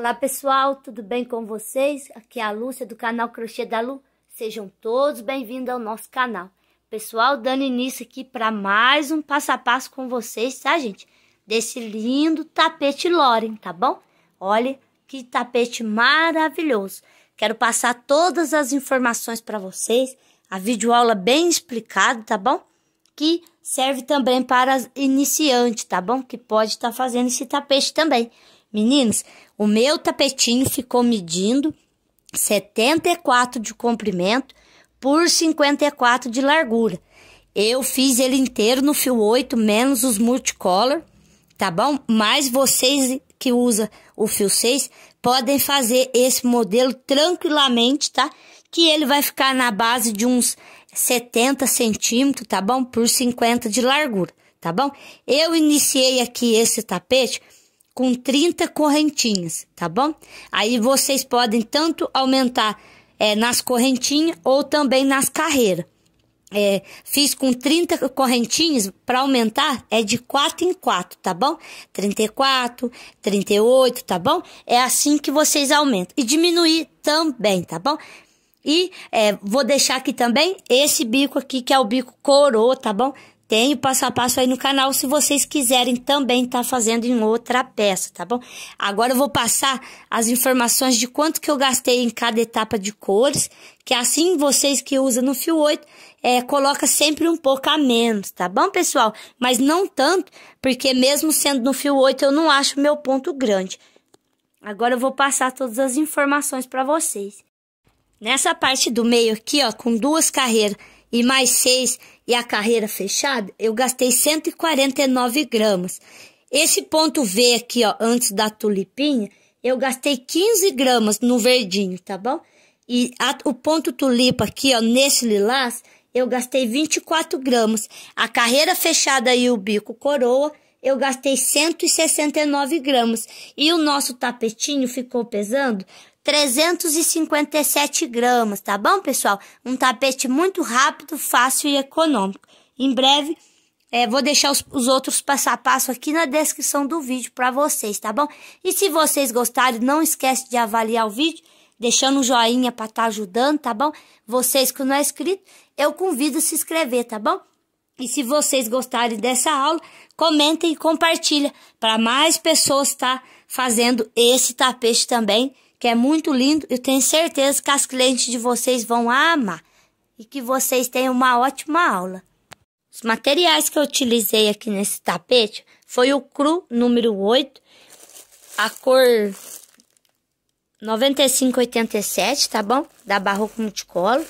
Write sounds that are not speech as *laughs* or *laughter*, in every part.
Olá pessoal, tudo bem com vocês? Aqui é a Lúcia do canal Crochê da Lu. Sejam todos bem-vindos ao nosso canal. Pessoal, dando início aqui para mais um passo a passo com vocês, tá gente? Desse lindo tapete Loren, tá bom? Olha que tapete maravilhoso. Quero passar todas as informações para vocês, a videoaula bem explicada, tá bom? Que serve também para iniciante, tá bom? Que pode estar tá fazendo esse tapete também. Meninos, o meu tapetinho ficou medindo 74 de comprimento por 54 de largura. Eu fiz ele inteiro no fio 8, menos os multicolor, tá bom? Mas vocês que usa o fio 6 podem fazer esse modelo tranquilamente, tá? Que ele vai ficar na base de uns 70 centímetros, tá bom? Por 50 de largura, tá bom? Eu iniciei aqui esse tapete com 30 correntinhas, tá bom? Aí vocês podem tanto aumentar é, nas correntinhas ou também nas carreiras. É, fiz com 30 correntinhas para aumentar, é de 4 em 4, tá bom? 34, 38, tá bom? É assim que vocês aumentam. E diminuir também, tá bom? E é, vou deixar aqui também esse bico aqui, que é o bico coroa, tá bom? Tem o passo a passo aí no canal, se vocês quiserem também estar tá fazendo em outra peça, tá bom? Agora eu vou passar as informações de quanto que eu gastei em cada etapa de cores, que assim vocês que usam no fio 8, é, coloca sempre um pouco a menos, tá bom, pessoal? Mas não tanto, porque mesmo sendo no fio 8, eu não acho meu ponto grande. Agora eu vou passar todas as informações para vocês. Nessa parte do meio aqui, ó, com duas carreiras e mais seis, e a carreira fechada, eu gastei 149 gramas. Esse ponto V aqui, ó, antes da tulipinha, eu gastei 15 gramas no verdinho, tá bom? E a, o ponto tulipa aqui, ó, nesse lilás, eu gastei 24 gramas. A carreira fechada e o bico coroa, eu gastei 169 gramas. E o nosso tapetinho ficou pesando 357 gramas, tá bom, pessoal? Um tapete muito rápido, fácil e econômico. Em breve, é, vou deixar os, os, outros passo a passo aqui na descrição do vídeo para vocês, tá bom? E se vocês gostarem, não esquece de avaliar o vídeo, deixando um joinha para estar tá ajudando, tá bom? Vocês que não é inscrito, eu convido a se inscrever, tá bom? E se vocês gostarem dessa aula, comentem e compartilha para mais pessoas estar tá fazendo esse tapete também que é muito lindo. Eu tenho certeza que as clientes de vocês vão amar e que vocês tenham uma ótima aula. Os materiais que eu utilizei aqui nesse tapete foi o cru número 8, a cor 9587, tá bom? Da Barroco Multicolor.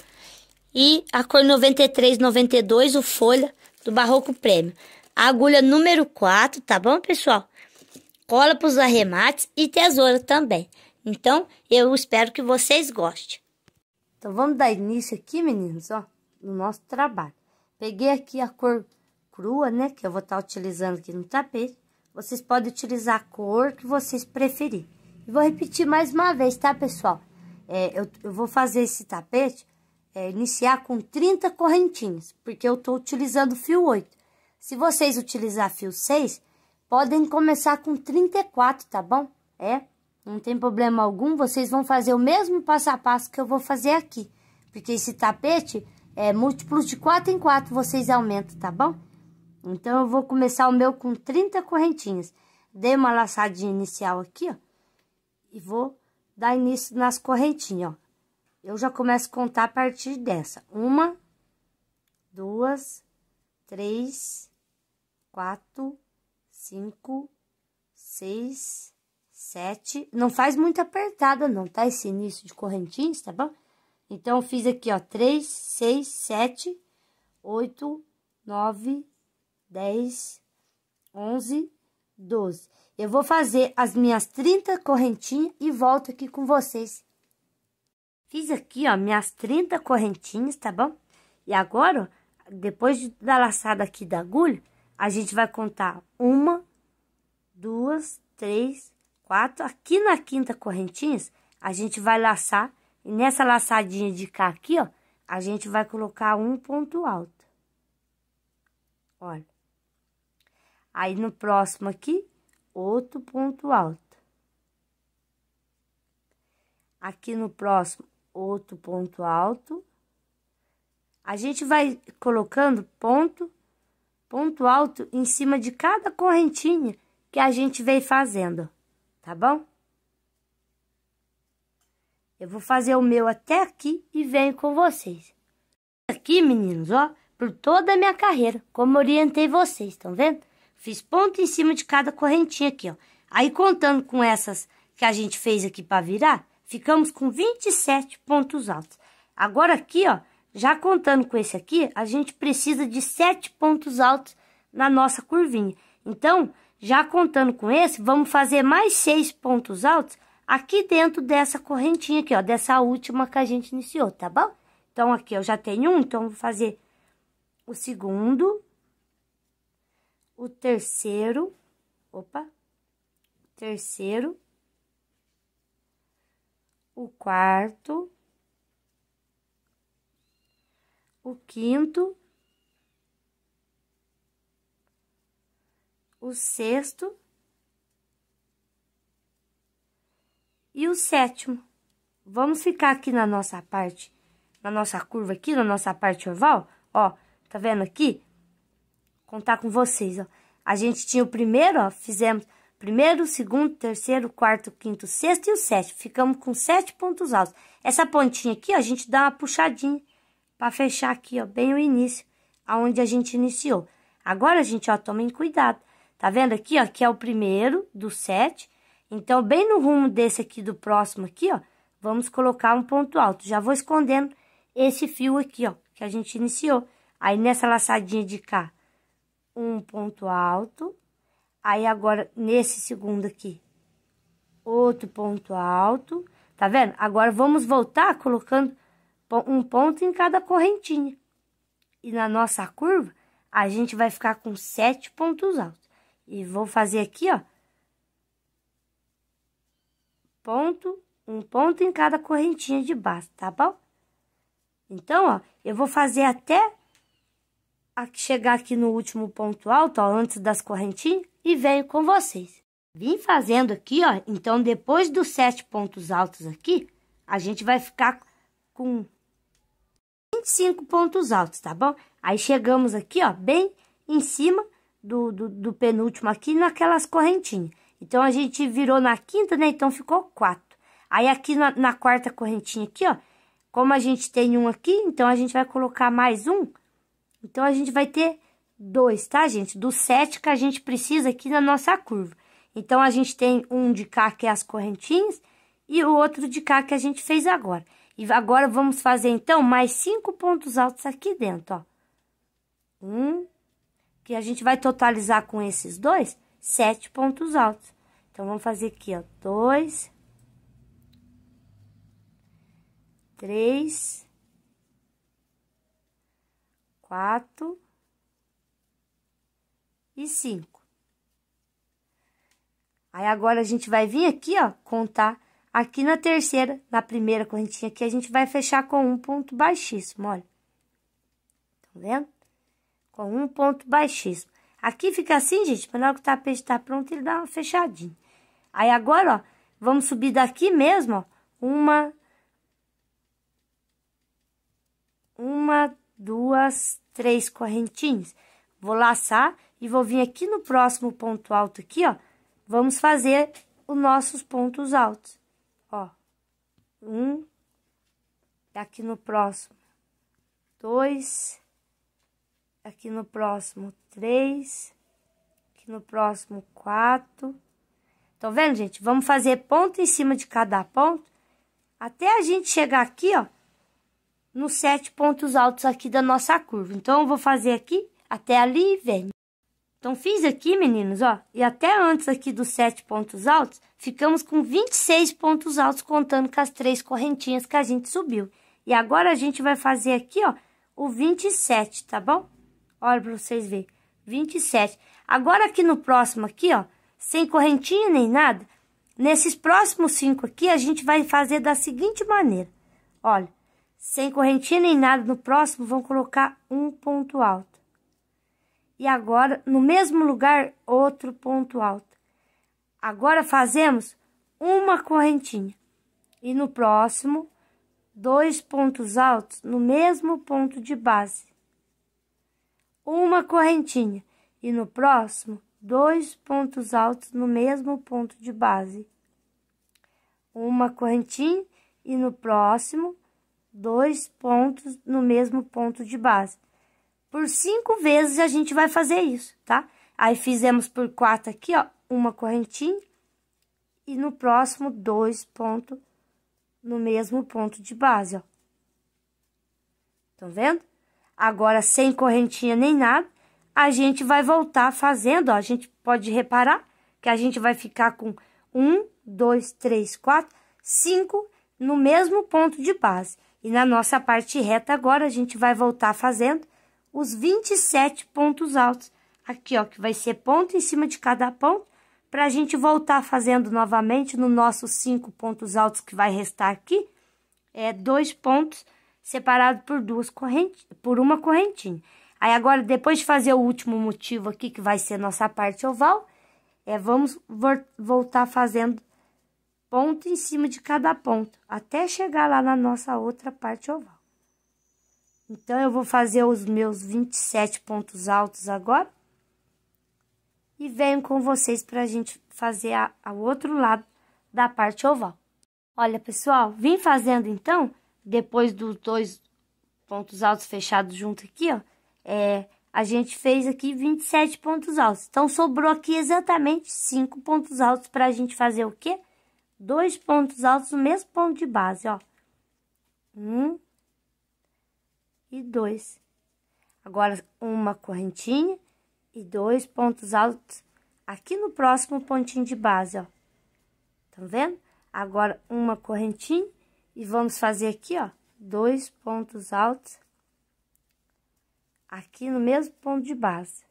E a cor 9392, o folha do Barroco Prêmio. A agulha número 4, tá bom, pessoal? Cola para os arremates e tesoura também. Então, eu espero que vocês gostem. Então, vamos dar início aqui, meninos, ó, no nosso trabalho. Peguei aqui a cor crua, né, que eu vou estar tá utilizando aqui no tapete. Vocês podem utilizar a cor que vocês preferirem. E vou repetir mais uma vez, tá, pessoal? É, eu, eu, vou fazer esse tapete, é, iniciar com 30 correntinhas, porque eu estou utilizando fio 8. Se vocês utilizar fio 6, podem começar com 34, tá bom? É, não tem problema algum, vocês vão fazer o mesmo passo a passo que eu vou fazer aqui. Porque esse tapete é múltiplos de 4 em 4, vocês aumentam, tá bom? Então, eu vou começar o meu com 30 correntinhas. Dei uma laçadinha inicial aqui, ó. E vou dar início nas correntinhas, ó. Eu já começo a contar a partir dessa. Uma, duas, três, quatro, cinco, seis, sete. Não faz muito apertada não, tá? Esse início de correntinhas, tá bom? Então, fiz aqui, ó, três, seis, sete, oito, nove, dez, onze, doze. Eu vou fazer as minhas 30 correntinhas e volto aqui com vocês. Fiz aqui, ó, minhas 30 correntinhas, tá bom? E agora, depois da laçada aqui da agulha, a gente vai contar uma, duas, três, quatro. Aqui na quinta correntinhas, a gente vai laçar, e nessa laçadinha de cá aqui, ó, a gente vai colocar um ponto alto. Olha. Aí, no próximo aqui, outro ponto alto. Aqui no próximo, outro ponto alto. A gente vai colocando ponto, ponto alto em cima de cada correntinha que a gente vem fazendo tá bom? Eu vou fazer o meu até aqui e venho com vocês. Aqui, meninos, ó, por toda a minha carreira, como orientei vocês, estão vendo? Fiz ponto em cima de cada correntinha aqui, ó. Aí, contando com essas que a gente fez aqui para virar, ficamos com 27 pontos altos. Agora aqui, ó, já contando com esse aqui, a gente precisa de 7 pontos altos na nossa curvinha. Então, já contando com esse, vamos fazer mais seis pontos altos aqui dentro dessa correntinha aqui, ó, dessa última que a gente iniciou, tá bom? Então, aqui eu já tenho um, então vou fazer o segundo, o terceiro, opa, terceiro, o quarto, o quinto o sexto e o sétimo. Vamos ficar aqui na nossa parte, na nossa curva aqui, na nossa parte oval, ó, tá vendo aqui? Contar com vocês, ó. A gente tinha o primeiro, ó, fizemos primeiro, segundo, terceiro, quarto, quinto, sexto e o sétimo. Ficamos com sete pontos altos. Essa pontinha aqui, ó, a gente dá uma puxadinha para fechar aqui, ó, bem o início, aonde a gente iniciou. Agora, gente, ó, tomem cuidado. Tá vendo aqui, ó, que é o primeiro do sete. Então, bem no rumo desse aqui, do próximo aqui, ó, vamos colocar um ponto alto. Já vou escondendo esse fio aqui, ó, que a gente iniciou. Aí, nessa laçadinha de cá, um ponto alto. Aí, agora, nesse segundo aqui, outro ponto alto. Tá vendo? Agora, vamos voltar colocando um ponto em cada correntinha. E na nossa curva, a gente vai ficar com sete pontos altos. E vou fazer aqui, ó. Ponto, um ponto em cada correntinha de baixo, tá bom? Então, ó, eu vou fazer até chegar aqui no último ponto alto, ó, antes das correntinhas, e venho com vocês. Vim fazendo aqui, ó, então depois dos sete pontos altos aqui, a gente vai ficar com 25 pontos altos, tá bom? Aí chegamos aqui, ó, bem em cima do, do, do penúltimo aqui naquelas correntinhas. Então, a gente virou na quinta, né? Então, ficou quatro. Aí, aqui na, na quarta correntinha aqui, ó, como a gente tem um aqui, então, a gente vai colocar mais um. Então, a gente vai ter dois, tá, gente? Do sete que a gente precisa aqui na nossa curva. Então, a gente tem um de cá, que é as correntinhas, e o outro de cá que a gente fez agora. E agora, vamos fazer, então, mais cinco pontos altos aqui dentro, ó. Um, que a gente vai totalizar com esses dois, sete pontos altos. Então, vamos fazer aqui, ó, dois, três, quatro e cinco. Aí, agora, a gente vai vir aqui, ó, contar aqui na terceira, na primeira correntinha aqui, a gente vai fechar com um ponto baixíssimo, olha. Tá vendo? com um ponto baixíssimo. Aqui fica assim, gente, para que o tapete tá pronto, ele dá uma fechadinha. Aí agora, ó, vamos subir daqui mesmo, ó, uma, uma, duas, três correntinhas. Vou laçar e vou vir aqui no próximo ponto alto aqui, ó, vamos fazer os nossos pontos altos, ó. Um, daqui no próximo, dois, aqui no próximo três, aqui no próximo quatro. Então vendo, gente? Vamos fazer ponto em cima de cada ponto, até a gente chegar aqui, ó, nos sete pontos altos aqui da nossa curva. Então, eu vou fazer aqui até ali e vem. Então, fiz aqui, meninos, ó, e até antes aqui dos sete pontos altos, ficamos com 26 pontos altos, contando com as três correntinhas que a gente subiu. E agora, a gente vai fazer aqui, ó, o 27, tá bom? Olha para vocês verem. 27. Agora aqui no próximo aqui, ó, sem correntinha nem nada, nesses próximos cinco aqui, a gente vai fazer da seguinte maneira. Olha, sem correntinha nem nada, no próximo vão colocar um ponto alto. E agora, no mesmo lugar, outro ponto alto. Agora fazemos uma correntinha. E no próximo, dois pontos altos no mesmo ponto de base uma correntinha e no próximo dois pontos altos no mesmo ponto de base. Uma correntinha e no próximo dois pontos no mesmo ponto de base. Por cinco vezes a gente vai fazer isso, tá? Aí fizemos por quatro aqui, ó, uma correntinha e no próximo dois pontos no mesmo ponto de base, ó. Estão vendo? agora sem correntinha nem nada, a gente vai voltar fazendo, ó, a gente pode reparar que a gente vai ficar com um, dois, três, quatro, cinco no mesmo ponto de base. E na nossa parte reta agora, a gente vai voltar fazendo os 27 pontos altos. Aqui, ó, que vai ser ponto em cima de cada ponto, para a gente voltar fazendo novamente no nosso cinco pontos altos que vai restar aqui, é dois pontos separado por duas correntes, por uma correntinha. Aí agora, depois de fazer o último motivo aqui, que vai ser nossa parte oval, é vamos voltar fazendo ponto em cima de cada ponto, até chegar lá na nossa outra parte oval. Então, eu vou fazer os meus 27 pontos altos agora. E venho com vocês para a gente fazer a, outro lado da parte oval. Olha, pessoal, vim fazendo então depois dos dois pontos altos fechados junto aqui, ó, é, a gente fez aqui 27 pontos altos. Então, sobrou aqui exatamente 5 pontos altos para a gente fazer o quê? Dois pontos altos no mesmo ponto de base, ó. Um e dois. Agora, uma correntinha e dois pontos altos aqui no próximo pontinho de base, ó. Tá vendo? Agora, uma correntinha e vamos fazer aqui, ó, dois pontos altos aqui no mesmo ponto de base.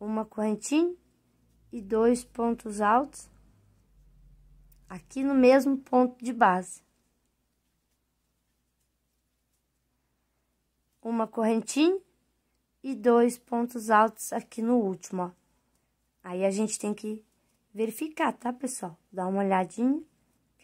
Uma correntinha e dois pontos altos aqui no mesmo ponto de base. Uma correntinha e dois pontos altos aqui no último, ó. Aí, a gente tem que verificar, tá, pessoal? Dá uma olhadinha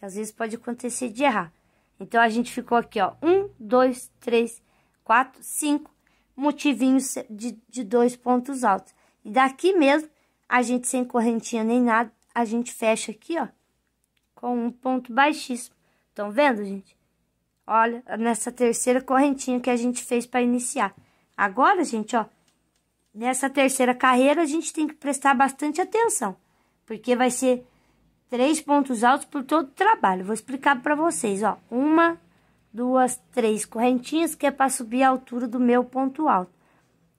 que às vezes pode acontecer de errar. Então, a gente ficou aqui, ó, um, dois, três, quatro, cinco motivinhos de, de dois pontos altos. E daqui mesmo, a gente sem correntinha nem nada, a gente fecha aqui, ó, com um ponto baixíssimo. Estão vendo, gente? Olha, nessa terceira correntinha que a gente fez para iniciar. Agora, gente, ó, nessa terceira carreira, a gente tem que prestar bastante atenção, porque vai ser três pontos altos por todo o trabalho. Vou explicar para vocês, ó. Uma, duas, três correntinhas que é para subir a altura do meu ponto alto.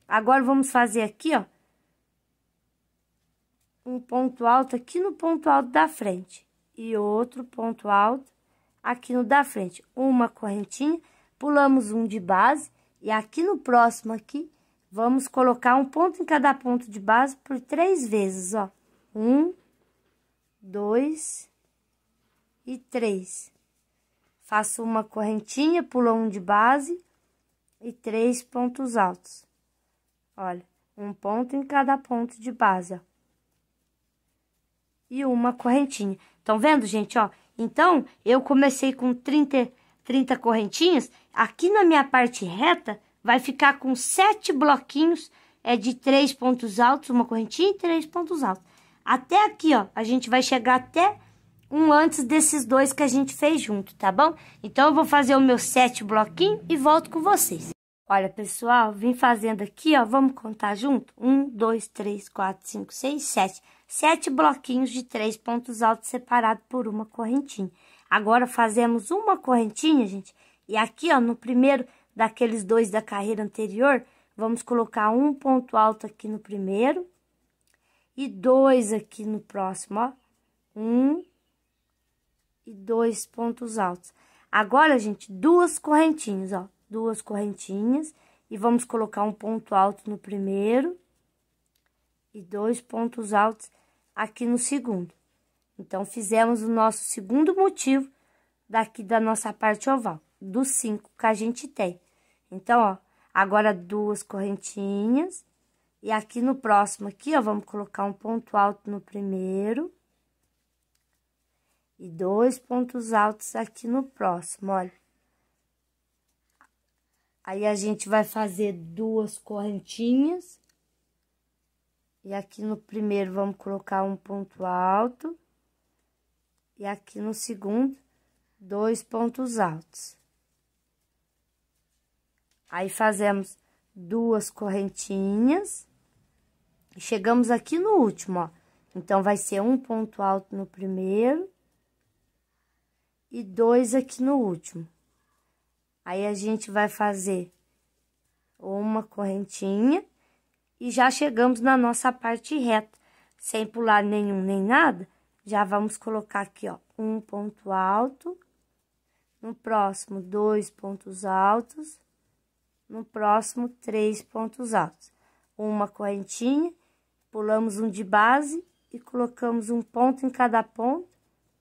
Agora, vamos fazer aqui, ó. Um ponto alto aqui no ponto alto da frente. E outro ponto alto aqui no da frente. Uma correntinha, pulamos um de base. E aqui no próximo aqui, vamos colocar um ponto em cada ponto de base por três vezes, ó. Um, dois e três. Faço uma correntinha, pulo um de base e três pontos altos. Olha, um ponto em cada ponto de base, ó. E uma correntinha. Estão vendo, gente, ó? Então, eu comecei com 30, 30 correntinhas. Aqui na minha parte reta, vai ficar com sete bloquinhos é de três pontos altos, uma correntinha e três pontos altos. Até aqui, ó, a gente vai chegar até um antes desses dois que a gente fez junto, tá bom? Então, eu vou fazer o meu sete bloquinho e volto com vocês. Olha, pessoal, vim fazendo aqui, ó, vamos contar junto? Um, dois, três, quatro, cinco, seis, sete. Sete bloquinhos de três pontos altos separados por uma correntinha. Agora, fazemos uma correntinha, gente, e aqui, ó, no primeiro daqueles dois da carreira anterior, vamos colocar um ponto alto aqui no primeiro, e dois aqui no próximo, ó. Um e dois pontos altos. Agora, gente, duas correntinhas, ó. Duas correntinhas e vamos colocar um ponto alto no primeiro e dois pontos altos aqui no segundo. Então, fizemos o nosso segundo motivo daqui da nossa parte oval, dos cinco que a gente tem. Então, ó, agora duas correntinhas e aqui no próximo aqui, ó, vamos colocar um ponto alto no primeiro. E dois pontos altos aqui no próximo, olha. Aí, a gente vai fazer duas correntinhas. E aqui no primeiro, vamos colocar um ponto alto. E aqui no segundo, dois pontos altos. Aí, fazemos duas correntinhas. E chegamos aqui no último, ó. Então, vai ser um ponto alto no primeiro e dois aqui no último. Aí, a gente vai fazer uma correntinha e já chegamos na nossa parte reta. Sem pular nenhum nem nada, já vamos colocar aqui, ó, um ponto alto. No próximo, dois pontos altos. No próximo, três pontos altos. Uma correntinha Pulamos um de base e colocamos um ponto em cada ponto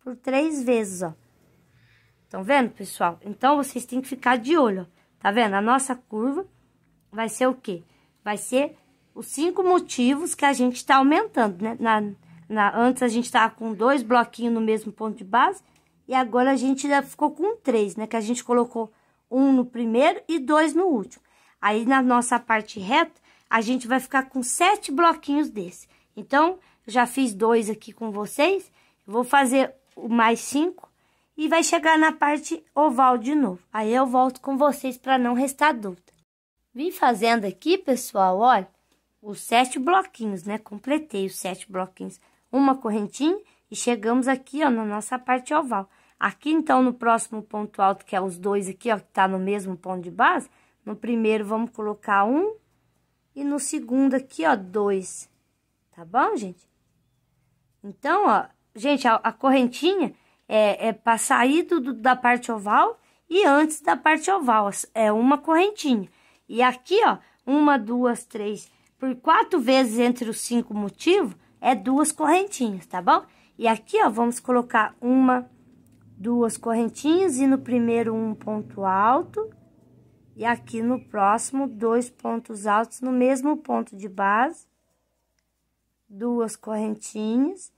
por três vezes, ó. Estão vendo, pessoal? Então, vocês têm que ficar de olho, ó. Tá vendo? A nossa curva vai ser o quê? Vai ser os cinco motivos que a gente está aumentando, né? Na, na, antes a gente estava com dois bloquinhos no mesmo ponto de base e agora a gente já ficou com três, né? Que a gente colocou um no primeiro e dois no último. Aí, na nossa parte reta, a gente vai ficar com sete bloquinhos desse. Então, já fiz dois aqui com vocês, vou fazer o mais cinco e vai chegar na parte oval de novo. Aí eu volto com vocês para não restar dúvida. Vim fazendo aqui, pessoal, olha, os sete bloquinhos, né? Completei os sete bloquinhos, uma correntinha e chegamos aqui, ó, na nossa parte oval. Aqui, então, no próximo ponto alto, que é os dois aqui, ó, que tá no mesmo ponto de base, no primeiro vamos colocar um, e no segundo aqui, ó, dois. Tá bom, gente? Então, ó, gente, a, a correntinha é, é para sair do, da parte oval e antes da parte oval. É uma correntinha. E aqui, ó, uma, duas, três, por quatro vezes entre os cinco motivos, é duas correntinhas, tá bom? E aqui, ó, vamos colocar uma, duas correntinhas e no primeiro um ponto alto e aqui no próximo, dois pontos altos no mesmo ponto de base, duas correntinhas,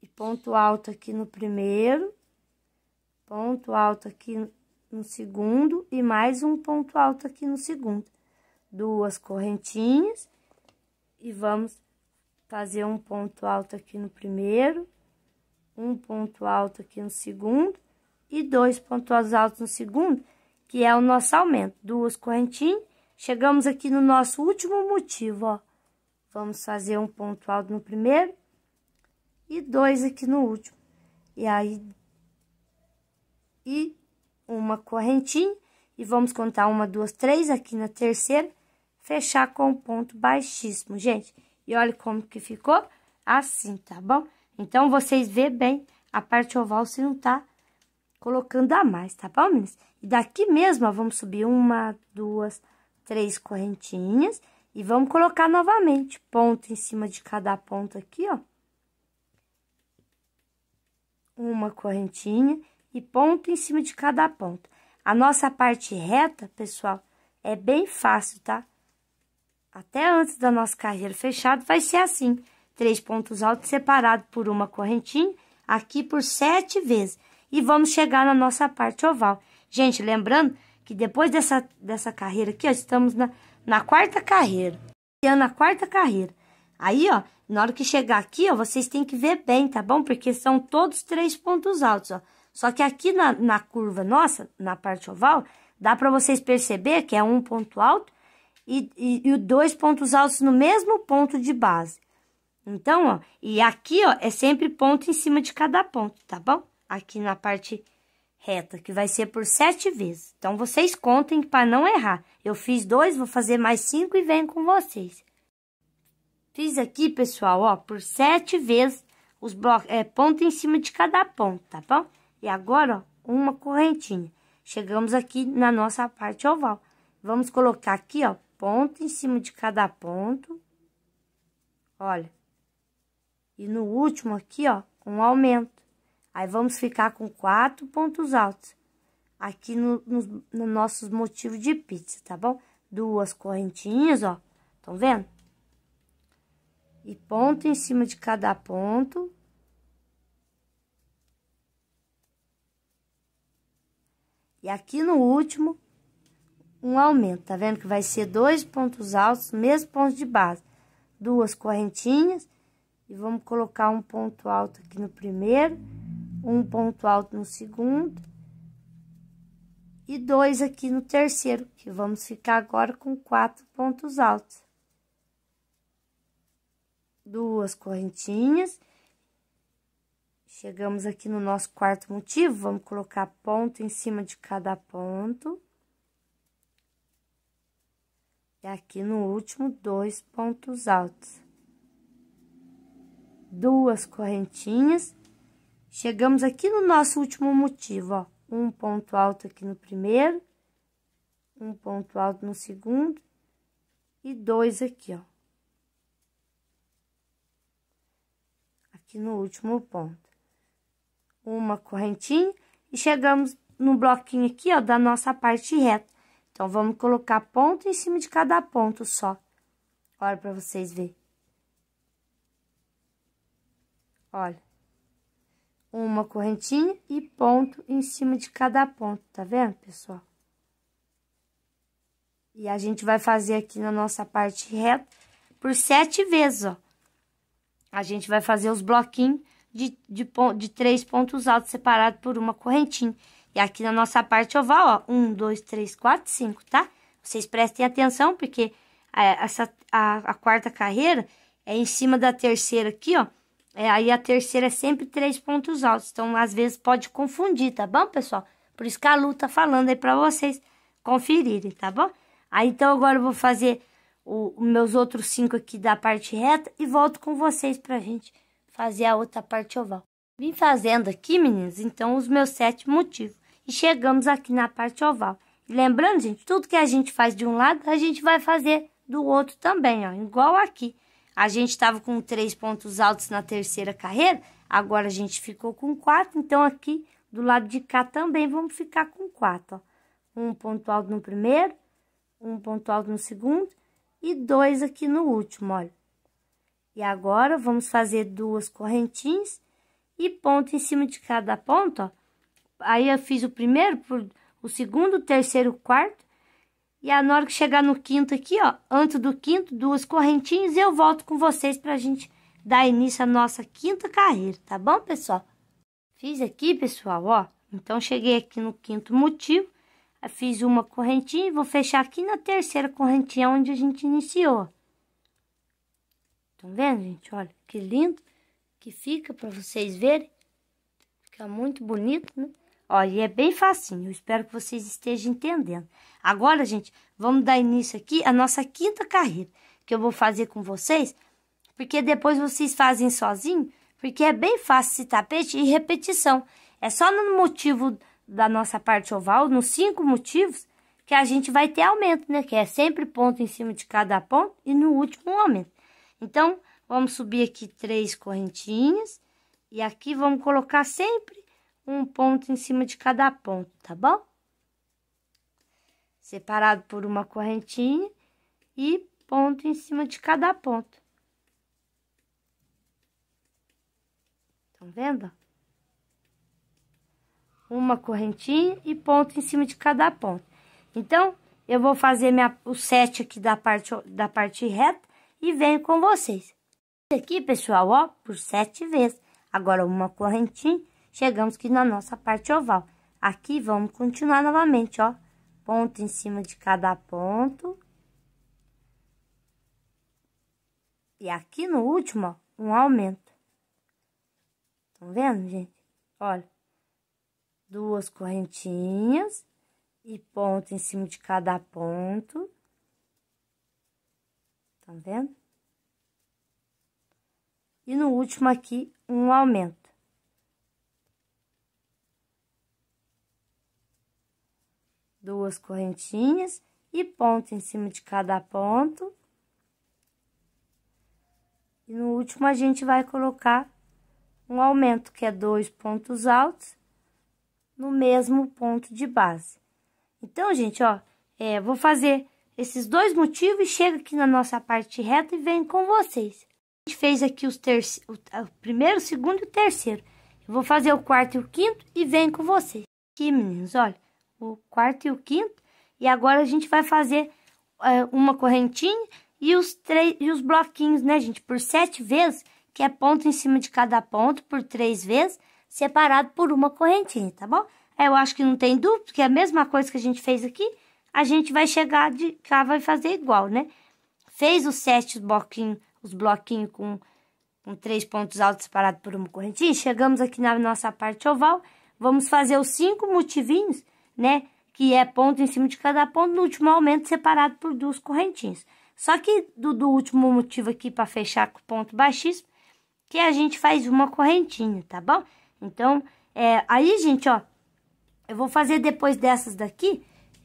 e ponto alto aqui no primeiro, ponto alto aqui no segundo, e mais um ponto alto aqui no segundo. Duas correntinhas, e vamos fazer um ponto alto aqui no primeiro, um ponto alto aqui no segundo, e dois pontos altos no segundo, que é o nosso aumento. Duas correntinhas. Chegamos aqui no nosso último motivo, ó. Vamos fazer um ponto alto no primeiro e dois aqui no último. E aí, e uma correntinha. E vamos contar uma, duas, três aqui na terceira. Fechar com um ponto baixíssimo, gente. E olha como que ficou assim, tá bom? Então, vocês vê bem a parte oval se não tá colocando a mais, tá bom, meninas? E daqui mesmo, ó, vamos subir uma, duas, três correntinhas. E vamos colocar novamente ponto em cima de cada ponto aqui, ó. Uma correntinha e ponto em cima de cada ponto. A nossa parte reta, pessoal, é bem fácil, tá? Até antes da nossa carreira fechada, vai ser assim. Três pontos altos separados por uma correntinha, aqui por sete vezes. E vamos chegar na nossa parte oval. Gente, lembrando que depois dessa, dessa carreira aqui, ó, estamos na, na quarta carreira. Na quarta carreira. Aí, ó, na hora que chegar aqui, ó, vocês têm que ver bem, tá bom? Porque são todos três pontos altos, ó. Só que aqui na, na curva nossa, na parte oval, dá para vocês perceber que é um ponto alto e, e, e dois pontos altos no mesmo ponto de base. Então, ó, e aqui, ó, é sempre ponto em cima de cada ponto, tá bom? Aqui na parte reta, que vai ser por sete vezes. Então, vocês contem para não errar. Eu fiz dois, vou fazer mais cinco e venho com vocês. Fiz aqui, pessoal, ó, por sete vezes os blocos, é, ponto em cima de cada ponto, tá bom? E agora, ó, uma correntinha. Chegamos aqui na nossa parte oval. Vamos colocar aqui, ó, ponto em cima de cada ponto. Olha. E no último aqui, ó, um aumento. Aí vamos ficar com quatro pontos altos aqui no, no, no nossos motivos de pizza, tá bom? Duas correntinhas, ó, estão vendo? E ponto em cima de cada ponto. E aqui no último, um aumento, tá vendo? Que vai ser dois pontos altos, mesmo ponto de base. Duas correntinhas e vamos colocar um ponto alto aqui no primeiro um ponto alto no segundo e dois aqui no terceiro, que vamos ficar agora com quatro pontos altos. Duas correntinhas. Chegamos aqui no nosso quarto motivo, vamos colocar ponto em cima de cada ponto. E aqui no último, dois pontos altos. Duas correntinhas Chegamos aqui no nosso último motivo, ó. Um ponto alto aqui no primeiro, um ponto alto no segundo e dois aqui, ó. Aqui no último ponto. Uma correntinha e chegamos no bloquinho aqui, ó, da nossa parte reta. Então, vamos colocar ponto em cima de cada ponto só. Olha para vocês verem. Olha uma correntinha e ponto em cima de cada ponto, tá vendo, pessoal? E a gente vai fazer aqui na nossa parte reta por sete vezes, ó. A gente vai fazer os bloquinhos de, de, de três pontos altos separados por uma correntinha. E aqui na nossa parte oval, ó, um, dois, três, quatro, cinco, tá? Vocês prestem atenção, porque é, essa, a, a quarta carreira é em cima da terceira aqui, ó. É, aí a terceira é sempre três pontos altos. Então, às vezes pode confundir, tá bom, pessoal? Por isso que a Lu tá falando aí pra vocês conferirem, tá bom? Aí, então, agora eu vou fazer os meus outros cinco aqui da parte reta e volto com vocês pra gente fazer a outra parte oval. Vim fazendo aqui, meninas, então, os meus sete motivos. E chegamos aqui na parte oval. lembrando, gente, tudo que a gente faz de um lado, a gente vai fazer do outro também, ó, igual aqui. A gente estava com três pontos altos na terceira carreira, agora a gente ficou com quatro, então aqui do lado de cá também vamos ficar com quatro. Ó. Um ponto alto no primeiro, um ponto alto no segundo e dois aqui no último, olha. E agora vamos fazer duas correntinhas e ponto em cima de cada ponto. ó. Aí eu fiz o primeiro, o segundo, o terceiro, o quarto e na hora que chegar no quinto aqui, ó, antes do quinto, duas correntinhas, eu volto com vocês pra gente dar início à nossa quinta carreira, tá bom, pessoal? Fiz aqui, pessoal, ó. Então, cheguei aqui no quinto motivo, fiz uma correntinha e vou fechar aqui na terceira correntinha onde a gente iniciou. Tão vendo, gente? Olha, que lindo que fica para vocês verem. Fica muito bonito, né? Olha, é bem facinho, eu espero que vocês estejam entendendo. Agora, gente, vamos dar início aqui à nossa quinta carreira, que eu vou fazer com vocês, porque depois vocês fazem sozinho, porque é bem fácil esse tapete e repetição. É só no motivo da nossa parte oval, nos cinco motivos, que a gente vai ter aumento, né? Que é sempre ponto em cima de cada ponto e no último um aumento. Então, vamos subir aqui três correntinhas e aqui vamos colocar sempre um ponto em cima de cada ponto, tá bom? Separado por uma correntinha e ponto em cima de cada ponto. Estão vendo? Uma correntinha e ponto em cima de cada ponto. Então, eu vou fazer minha, o sete aqui da parte, da parte reta e venho com vocês. Aqui, pessoal, ó, por sete vezes. Agora, uma correntinha Chegamos aqui na nossa parte oval. Aqui vamos continuar novamente, ó. Ponto em cima de cada ponto. E aqui no último, ó, um aumento. Estão tá vendo, gente? Olha. Duas correntinhas e ponto em cima de cada ponto. Estão tá vendo? E no último aqui, um aumento. duas correntinhas e ponto em cima de cada ponto. E no último, a gente vai colocar um aumento, que é dois pontos altos, no mesmo ponto de base. Então, gente, ó, é, vou fazer esses dois motivos e chego aqui na nossa parte reta e venho com vocês. A gente fez aqui os terci... o primeiro, o segundo e o terceiro. Eu vou fazer o quarto e o quinto e venho com vocês. Aqui, meninos, olha o quarto e o quinto. E agora a gente vai fazer é, uma correntinha e os, três, e os bloquinhos, né, gente? Por sete vezes, que é ponto em cima de cada ponto, por três vezes, separado por uma correntinha, tá bom? É, eu acho que não tem dúvida, que é a mesma coisa que a gente fez aqui, a gente vai chegar de cá, vai fazer igual, né? Fez os sete bloquinhos, os bloquinhos com, com três pontos altos separados por uma correntinha, chegamos aqui na nossa parte oval, vamos fazer os cinco motivinhos né? Que é ponto em cima de cada ponto, no último aumento separado por duas correntinhas. Só que do, do último motivo aqui para fechar com ponto baixíssimo, que a gente faz uma correntinha, tá bom? Então, é, aí, gente, ó, eu vou fazer depois dessas daqui,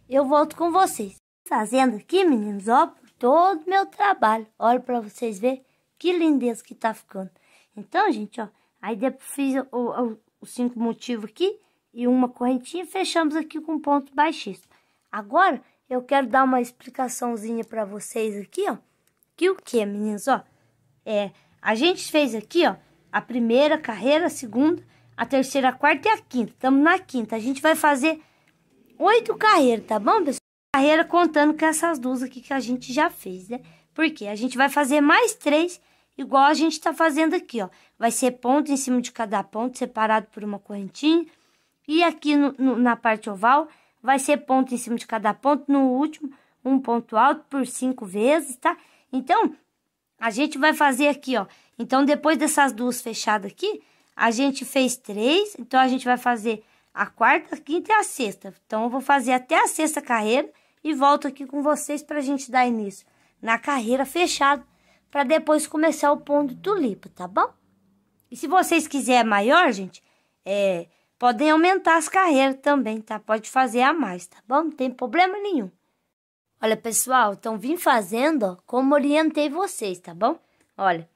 eu volto com vocês. Fazendo aqui, meninos, ó, todo meu trabalho. Olha para vocês ver que lindeza que tá ficando. Então, gente, ó, aí depois fiz os cinco motivos aqui, e uma correntinha, fechamos aqui com um ponto baixíssimo. Agora, eu quero dar uma explicaçãozinha para vocês aqui, ó. Que o que, meninas, ó? É, a gente fez aqui, ó, a primeira carreira, a segunda, a terceira, a quarta e a quinta. Estamos na quinta. A gente vai fazer oito carreiras, tá bom, pessoal? Carreira contando com essas duas aqui que a gente já fez, né? Porque a gente vai fazer mais três, igual a gente tá fazendo aqui, ó. Vai ser ponto em cima de cada ponto, separado por uma correntinha. E aqui no, no, na parte oval, vai ser ponto em cima de cada ponto, no último, um ponto alto por cinco vezes, tá? Então, a gente vai fazer aqui, ó. Então, depois dessas duas fechadas aqui, a gente fez três, então a gente vai fazer a quarta, a quinta e a sexta. Então, eu vou fazer até a sexta carreira e volto aqui com vocês pra gente dar início na carreira fechada, pra depois começar o ponto tulipa, tá bom? E se vocês quiserem maior, gente, é Podem aumentar as carreiras também, tá? Pode fazer a mais, tá bom? Não tem problema nenhum. Olha, pessoal, então vim fazendo ó, como orientei vocês, tá bom? Olha,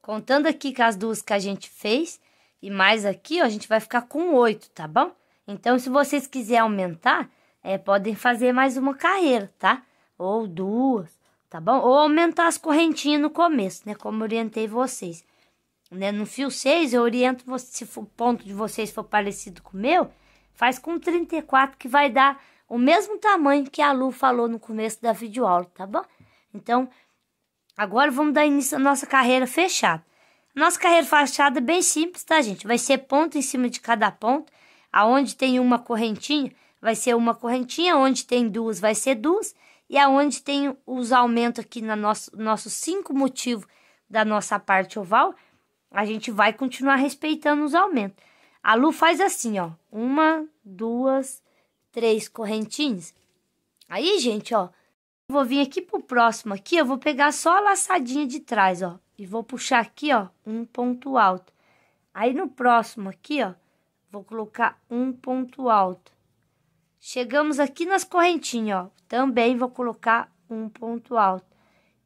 contando aqui com as duas que a gente fez e mais aqui, ó, a gente vai ficar com oito, tá bom? Então, se vocês quiserem aumentar, é, podem fazer mais uma carreira, tá? Ou duas, tá bom? Ou aumentar as correntinhas no começo, né? Como orientei vocês né? No fio 6, eu oriento você, se o ponto de vocês for parecido com o meu, faz com 34, que vai dar o mesmo tamanho que a Lu falou no começo da videoaula, tá bom? Então, agora vamos dar início à nossa carreira fechada. Nossa carreira fechada é bem simples, tá, gente? Vai ser ponto em cima de cada ponto. Aonde tem uma correntinha, vai ser uma correntinha. Onde tem duas, vai ser duas. E aonde tem os aumentos aqui no nosso, nosso cinco motivo da nossa parte oval, a gente vai continuar respeitando os aumentos. A Lu faz assim, ó. Uma, duas, três correntinhas. Aí, gente, ó. Vou vir aqui pro próximo aqui, eu vou pegar só a laçadinha de trás, ó. E vou puxar aqui, ó, um ponto alto. Aí, no próximo aqui, ó, vou colocar um ponto alto. Chegamos aqui nas correntinhas, ó. Também vou colocar um ponto alto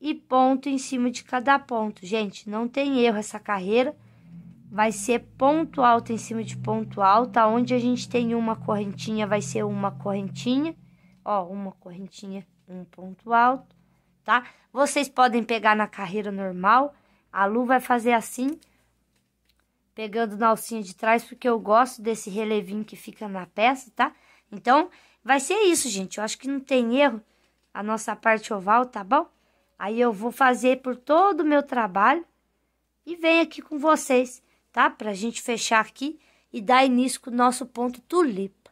e ponto em cima de cada ponto. Gente, não tem erro essa carreira. Vai ser ponto alto em cima de ponto alto. Onde a gente tem uma correntinha, vai ser uma correntinha. Ó, uma correntinha, um ponto alto, tá? Vocês podem pegar na carreira normal. A Lu vai fazer assim, pegando na alcinha de trás, porque eu gosto desse relevinho que fica na peça, tá? Então, vai ser isso, gente. Eu acho que não tem erro a nossa parte oval, tá bom? Aí eu vou fazer por todo o meu trabalho e venho aqui com vocês, tá? Para a gente fechar aqui e dar início com o nosso ponto tulipa,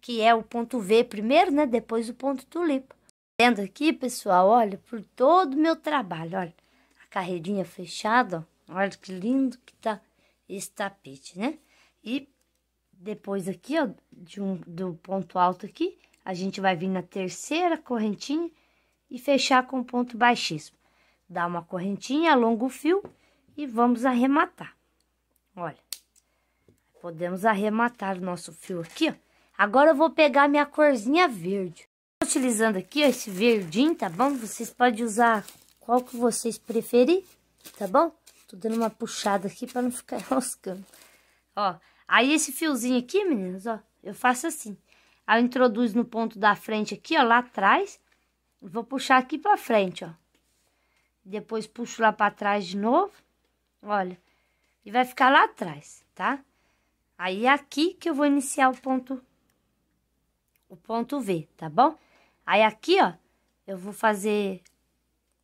que é o ponto V primeiro, né? Depois o ponto tulipa. Vendo aqui, pessoal, olha, por todo o meu trabalho, olha, a carreirinha fechada, ó, olha que lindo que tá esse tapete, né? E depois aqui, ó, de um, do ponto alto aqui, a gente vai vir na terceira correntinha e fechar com ponto baixíssimo. Dá uma correntinha, alonga o fio e vamos arrematar. Olha, podemos arrematar o nosso fio aqui, ó. Agora eu vou pegar minha corzinha verde. Utilizando aqui ó, esse verdinho, tá bom? Vocês podem usar qual que vocês preferirem, tá bom? Tô dando uma puxada aqui para não ficar *laughs* enroscando. Ó, aí esse fiozinho aqui, meninas, ó, eu faço assim. Aí eu introduzo no ponto da frente aqui, ó, lá atrás. Vou puxar aqui pra frente, ó. Depois puxo lá pra trás de novo. Olha. E vai ficar lá atrás, tá? Aí é aqui que eu vou iniciar o ponto... O ponto V, tá bom? Aí aqui, ó, eu vou fazer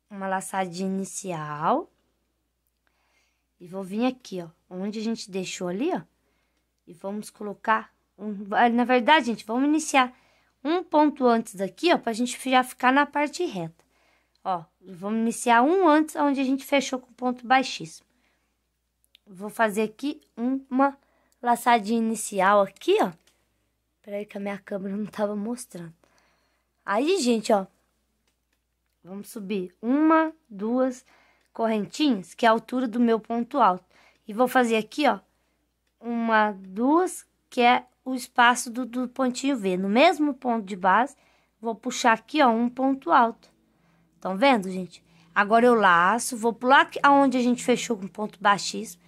uma laçadinha inicial. E vou vir aqui, ó, onde a gente deixou ali, ó. E vamos colocar um... Na verdade, gente, vamos iniciar um ponto antes daqui, ó, pra gente já ficar na parte reta. Ó, vamos iniciar um antes, onde a gente fechou com ponto baixíssimo. Vou fazer aqui uma laçadinha inicial aqui, ó. Peraí que a minha câmera não tava mostrando. Aí, gente, ó. Vamos subir uma, duas correntinhas, que é a altura do meu ponto alto. E vou fazer aqui, ó, uma, duas, que é o espaço do, do pontinho V. No mesmo ponto de base, vou puxar aqui, ó, um ponto alto. Estão vendo, gente? Agora eu laço, vou pular aqui, aonde a gente fechou com ponto baixíssimo,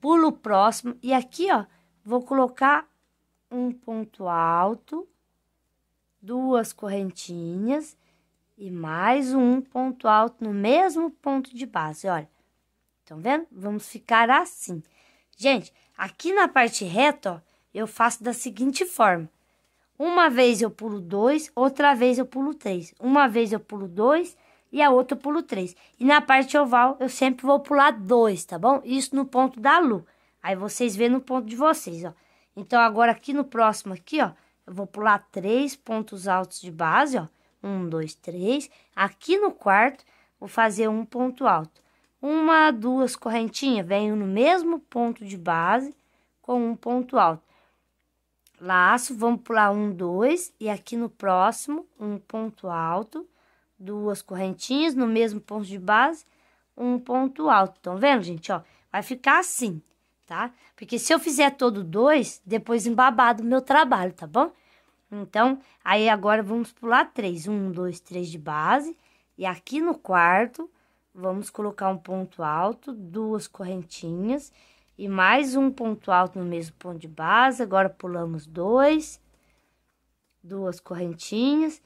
pulo o próximo e aqui, ó, vou colocar um ponto alto, duas correntinhas e mais um ponto alto no mesmo ponto de base, olha. Estão vendo? Vamos ficar assim. Gente, aqui na parte reta, ó, eu faço da seguinte forma. Uma vez eu pulo dois, outra vez eu pulo três. Uma vez eu pulo dois e a outra eu pulo três. E na parte oval eu sempre vou pular dois, tá bom? Isso no ponto da lua. Aí vocês vê no ponto de vocês, ó. Então agora aqui no próximo aqui, ó, eu vou pular três pontos altos de base, ó. Um, dois, três. Aqui no quarto vou fazer um ponto alto. Uma, duas correntinhas, venho no mesmo ponto de base com um ponto alto laço, vamos pular um, dois, e aqui no próximo, um ponto alto, duas correntinhas no mesmo ponto de base, um ponto alto. Estão vendo, gente? Ó, vai ficar assim, tá? Porque se eu fizer todo dois, depois embabado o meu trabalho, tá bom? Então, aí agora vamos pular três. Um, dois, três de base. E aqui no quarto, vamos colocar um ponto alto, duas correntinhas e mais um ponto alto no mesmo ponto de base. Agora pulamos dois, duas correntinhas,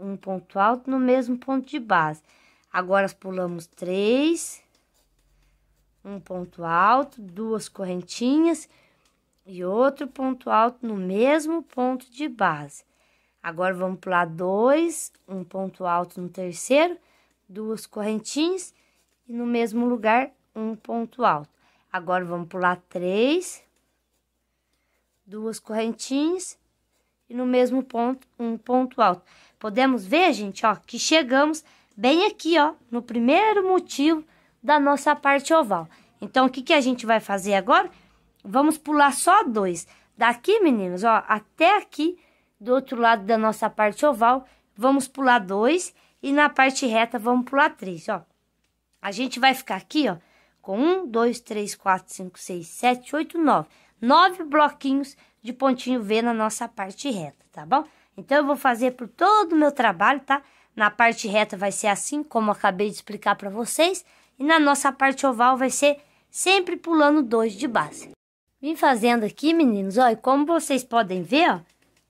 um ponto alto no mesmo ponto de base. Agora pulamos três, um ponto alto, duas correntinhas e outro ponto alto no mesmo ponto de base. Agora vamos pular dois, um ponto alto no terceiro, duas correntinhas e no mesmo lugar um ponto alto. Agora, vamos pular três, duas correntinhas e no mesmo ponto, um ponto alto. Podemos ver, gente, ó, que chegamos bem aqui, ó, no primeiro motivo da nossa parte oval. Então, o que, que a gente vai fazer agora? Vamos pular só dois. Daqui, meninos, ó, até aqui, do outro lado da nossa parte oval, vamos pular dois. E na parte reta, vamos pular três, ó. A gente vai ficar aqui, ó, com um, dois, três, quatro, cinco, seis, sete, oito, nove. Nove bloquinhos de pontinho V na nossa parte reta, tá bom? Então, eu vou fazer por todo o meu trabalho, tá? Na parte reta vai ser assim, como acabei de explicar para vocês. E na nossa parte oval vai ser sempre pulando dois de base. Vim fazendo aqui, meninos, ó, e como vocês podem ver, ó,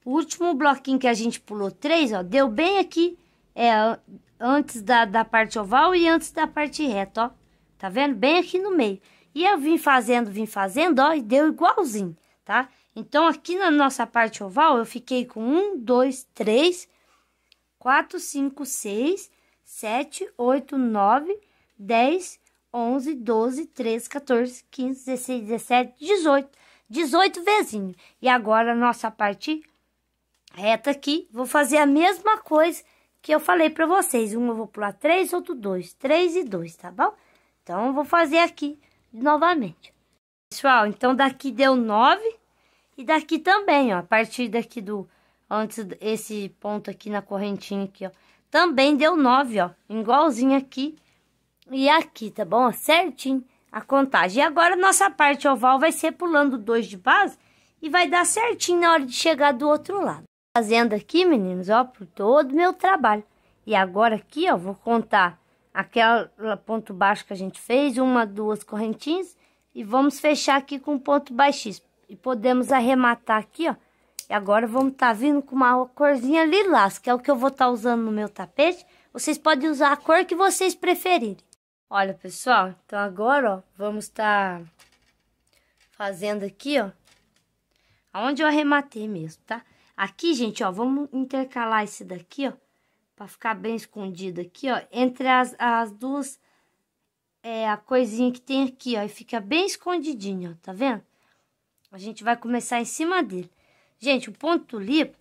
o último bloquinho que a gente pulou três, ó, deu bem aqui, é, antes da, da parte oval e antes da parte reta, ó. Tá vendo? Bem aqui no meio. E eu vim fazendo, vim fazendo, ó, e deu igualzinho, tá? Então, aqui na nossa parte oval, eu fiquei com um, dois, três, quatro, cinco, seis, sete, oito, nove, dez, onze, doze, treze, 14, quinze, dezesseis, dezessete, dezoito. Dezoito vezinho. E agora, a nossa parte reta aqui, vou fazer a mesma coisa que eu falei pra vocês. Um eu vou pular três, outro dois. Três e dois, tá bom? Então, vou fazer aqui novamente. Pessoal, então daqui deu 9 e daqui também, ó, a partir daqui do antes esse ponto aqui na correntinha aqui, ó, também deu 9, ó, igualzinho aqui e aqui, tá bom? certinho a contagem. E agora nossa parte oval vai ser pulando dois de base e vai dar certinho na hora de chegar do outro lado. Fazendo aqui, meninos, ó, por todo meu trabalho. E agora aqui, ó, vou contar aquela ponto baixo que a gente fez, uma, duas correntinhas, e vamos fechar aqui com ponto baixíssimo. E podemos arrematar aqui, ó. E agora vamos estar tá vindo com uma corzinha lilás, que é o que eu vou estar tá usando no meu tapete. Vocês podem usar a cor que vocês preferirem. Olha, pessoal, então agora, ó, vamos estar tá fazendo aqui, ó, aonde eu arrematei mesmo, tá? Aqui, gente, ó, vamos intercalar esse daqui, ó, para ficar bem escondido aqui, ó, entre as, as duas, é, a coisinha que tem aqui, ó, e fica bem escondidinho, ó, tá vendo? A gente vai começar em cima dele. Gente, o ponto lipo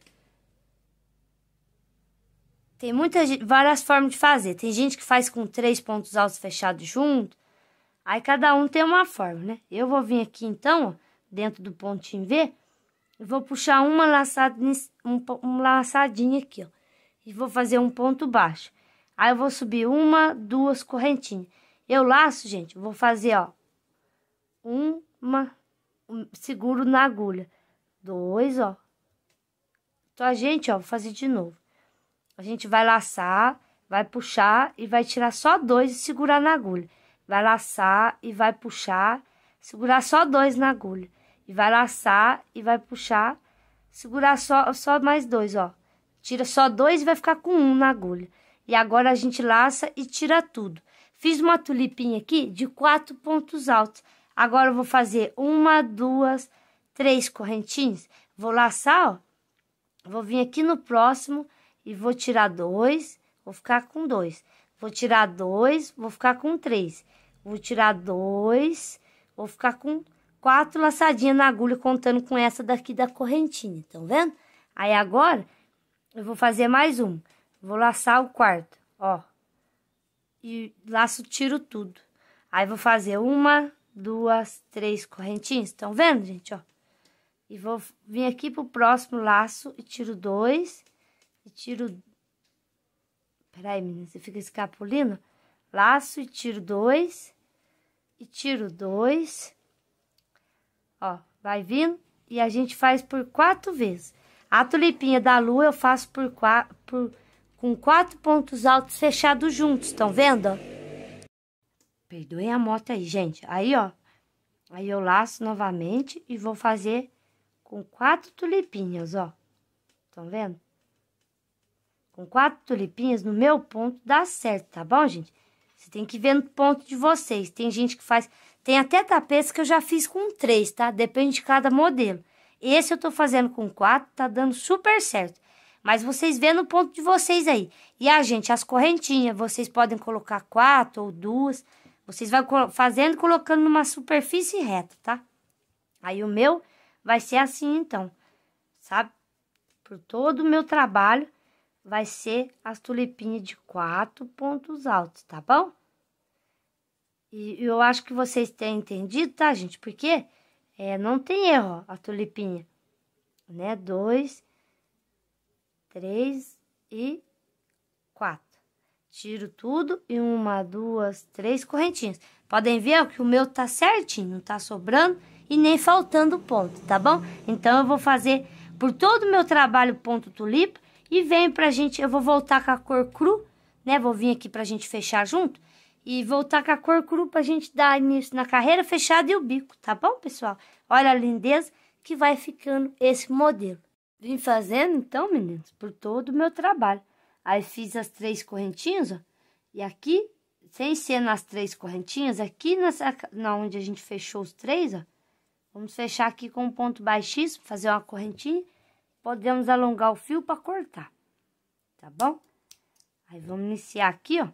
tem muitas, várias formas de fazer. Tem gente que faz com três pontos altos fechados junto, aí cada um tem uma forma, né? Eu vou vir aqui então, ó, dentro do pontinho V, vou puxar uma laçada, um, um laçadinho aqui, ó e vou fazer um ponto baixo. Aí eu vou subir uma, duas correntinhas. Eu laço, gente, vou fazer, ó, uma, um, seguro na agulha, dois, ó. Então, a gente, ó, vou fazer de novo. A gente vai laçar, vai puxar e vai tirar só dois e segurar na agulha. Vai laçar e vai puxar, segurar só dois na agulha. E vai laçar e vai puxar, segurar só, só mais dois, ó. Tira só dois e vai ficar com um na agulha. E agora a gente laça e tira tudo. Fiz uma tulipinha aqui de quatro pontos altos. Agora eu vou fazer uma, duas, três correntinhas. Vou laçar, ó. Vou vir aqui no próximo e vou tirar dois, vou ficar com dois. Vou tirar dois, vou ficar com três. Vou tirar dois, vou ficar com quatro laçadinhas na agulha, contando com essa daqui da correntinha, estão vendo? Aí agora, eu vou fazer mais um. Vou laçar o quarto, ó. E laço, tiro tudo. Aí vou fazer uma, duas, três correntinhas. Estão vendo, gente, ó? E vou vir aqui pro próximo laço e tiro dois. E tiro... Peraí, menina, você fica escapulindo. Laço e tiro dois. E tiro dois. Ó, vai vindo. E a gente faz por quatro vezes. A tulipinha da lua eu faço por, por com quatro pontos altos fechados juntos, estão vendo? Perdoem a moto aí, gente. Aí, ó. Aí eu laço novamente e vou fazer com quatro tulipinhas, ó. Estão vendo? Com quatro tulipinhas no meu ponto dá certo, tá bom, gente? Você tem que ver no ponto de vocês. Tem gente que faz... Tem até tapetes que eu já fiz com três, tá? Depende de cada modelo. Esse eu tô fazendo com quatro, tá dando super certo. Mas vocês vêem no ponto de vocês aí. E a ah, gente, as correntinhas, vocês podem colocar quatro ou duas. Vocês vão fazendo, colocando numa superfície reta, tá? Aí o meu vai ser assim, então. Sabe? Por todo o meu trabalho, vai ser as tulipinhas de quatro pontos altos, tá bom? E eu acho que vocês têm entendido, tá, gente? Porque... quê? É, não tem erro a tulipinha, né? Dois, três e quatro. Tiro tudo e uma, duas, três correntinhas. Podem ver que o meu tá certinho, não tá sobrando e nem faltando ponto, tá bom? Então eu vou fazer por todo o meu trabalho ponto tulipa e vem pra gente, eu vou voltar com a cor cru, né? Vou vir aqui pra gente fechar junto. E voltar com a cor cru pra gente dar início na carreira fechada e o bico, tá bom, pessoal? Olha a lindeza que vai ficando esse modelo. Vim fazendo, então, meninos, por todo o meu trabalho. Aí fiz as três correntinhas, ó. E aqui, sem ser nas três correntinhas, aqui nessa, na onde a gente fechou os três, ó. Vamos fechar aqui com um ponto baixíssimo, fazer uma correntinha. Podemos alongar o fio para cortar, tá bom? Aí, vamos iniciar aqui, ó.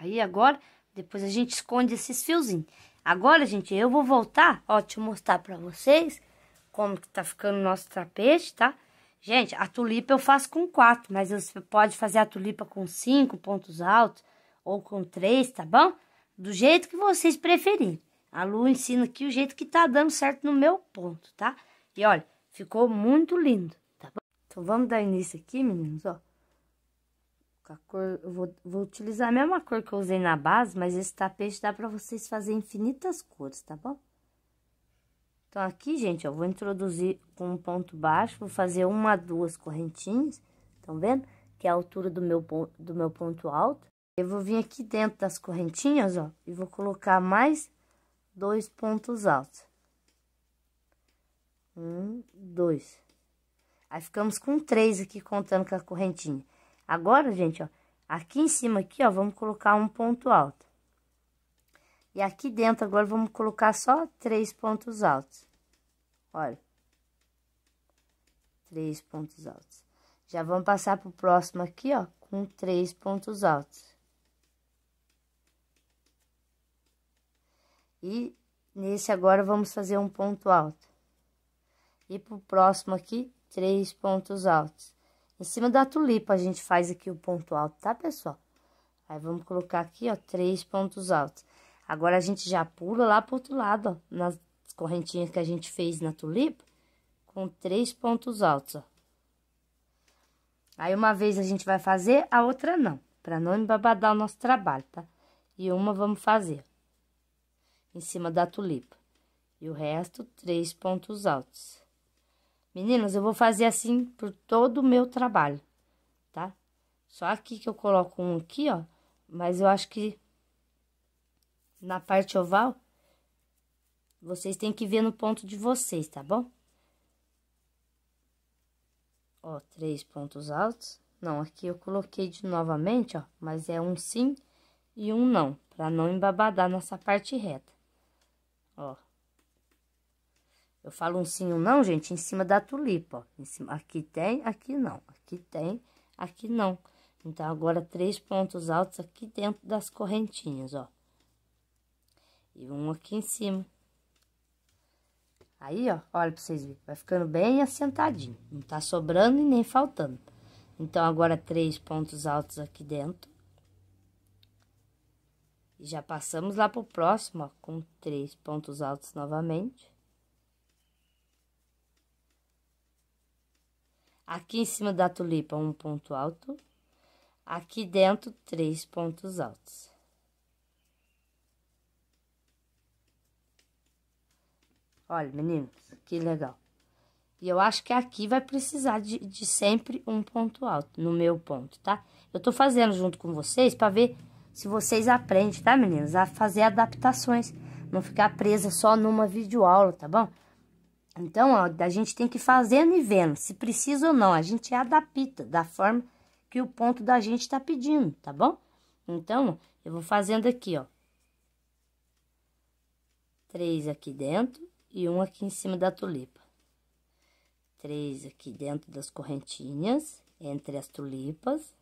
Aí agora, depois a gente esconde esses fiozinhos. Agora, gente, eu vou voltar, ó, te mostrar pra vocês como que tá ficando o nosso tapete, tá? Gente, a tulipa eu faço com quatro, mas você pode fazer a tulipa com cinco pontos altos ou com três, tá bom? Do jeito que vocês preferirem. A Lu ensina aqui o jeito que tá dando certo no meu ponto, tá? E olha, ficou muito lindo, tá bom? Então, vamos dar início aqui, meninos, ó a cor, eu vou, vou utilizar a mesma cor que eu usei na base, mas esse tapete dá pra vocês fazerem infinitas cores, tá bom? Então, aqui, gente, eu vou introduzir com um ponto baixo, vou fazer uma, duas correntinhas, estão vendo? Que é a altura do meu, do meu ponto alto. Eu vou vir aqui dentro das correntinhas, ó, e vou colocar mais dois pontos altos. Um, dois. Aí, ficamos com três aqui, contando com a correntinha. Agora, gente, ó, aqui em cima aqui, ó, vamos colocar um ponto alto. E aqui dentro agora vamos colocar só três pontos altos. Olha. Três pontos altos. Já vamos passar pro próximo aqui, ó, com três pontos altos. E nesse agora vamos fazer um ponto alto. E pro próximo aqui, três pontos altos. Em cima da tulipa a gente faz aqui o ponto alto, tá, pessoal? Aí vamos colocar aqui, ó, três pontos altos. Agora a gente já pula lá pro outro lado, ó, nas correntinhas que a gente fez na tulipa, com três pontos altos, ó. Aí uma vez a gente vai fazer, a outra não, pra não embabadar o nosso trabalho, tá? E uma vamos fazer em cima da tulipa. E o resto, três pontos altos. Meninas, eu vou fazer assim por todo o meu trabalho, tá? Só aqui que eu coloco um aqui, ó. Mas eu acho que na parte oval, vocês têm que ver no ponto de vocês, tá bom? Ó, três pontos altos. Não, aqui eu coloquei de novamente, ó. Mas é um sim e um não, pra não embabadar nessa parte reta. Ó. Eu falo um sim, um não, gente, em cima da tulipa, ó. Em cima, aqui tem, aqui não. Aqui tem, aqui não. Então, agora, três pontos altos aqui dentro das correntinhas, ó. E um aqui em cima. Aí, ó, olha pra vocês verem. Vai ficando bem assentadinho. Não tá sobrando e nem faltando. Então, agora, três pontos altos aqui dentro. E já passamos lá pro próximo, ó, com três pontos altos novamente. Aqui em cima da tulipa, um ponto alto. Aqui dentro, três pontos altos. Olha, meninos, que legal. E eu acho que aqui vai precisar de, de sempre um ponto alto, no meu ponto, tá? Eu tô fazendo junto com vocês pra ver se vocês aprendem, tá, meninas, A fazer adaptações, não ficar presa só numa videoaula, tá bom? Então, ó, a gente tem que ir fazendo e vendo se precisa ou não. A gente adapta da forma que o ponto da gente está pedindo, tá bom? Então, eu vou fazendo aqui, ó. Três aqui dentro e um aqui em cima da tulipa. Três aqui dentro das correntinhas, entre as tulipas.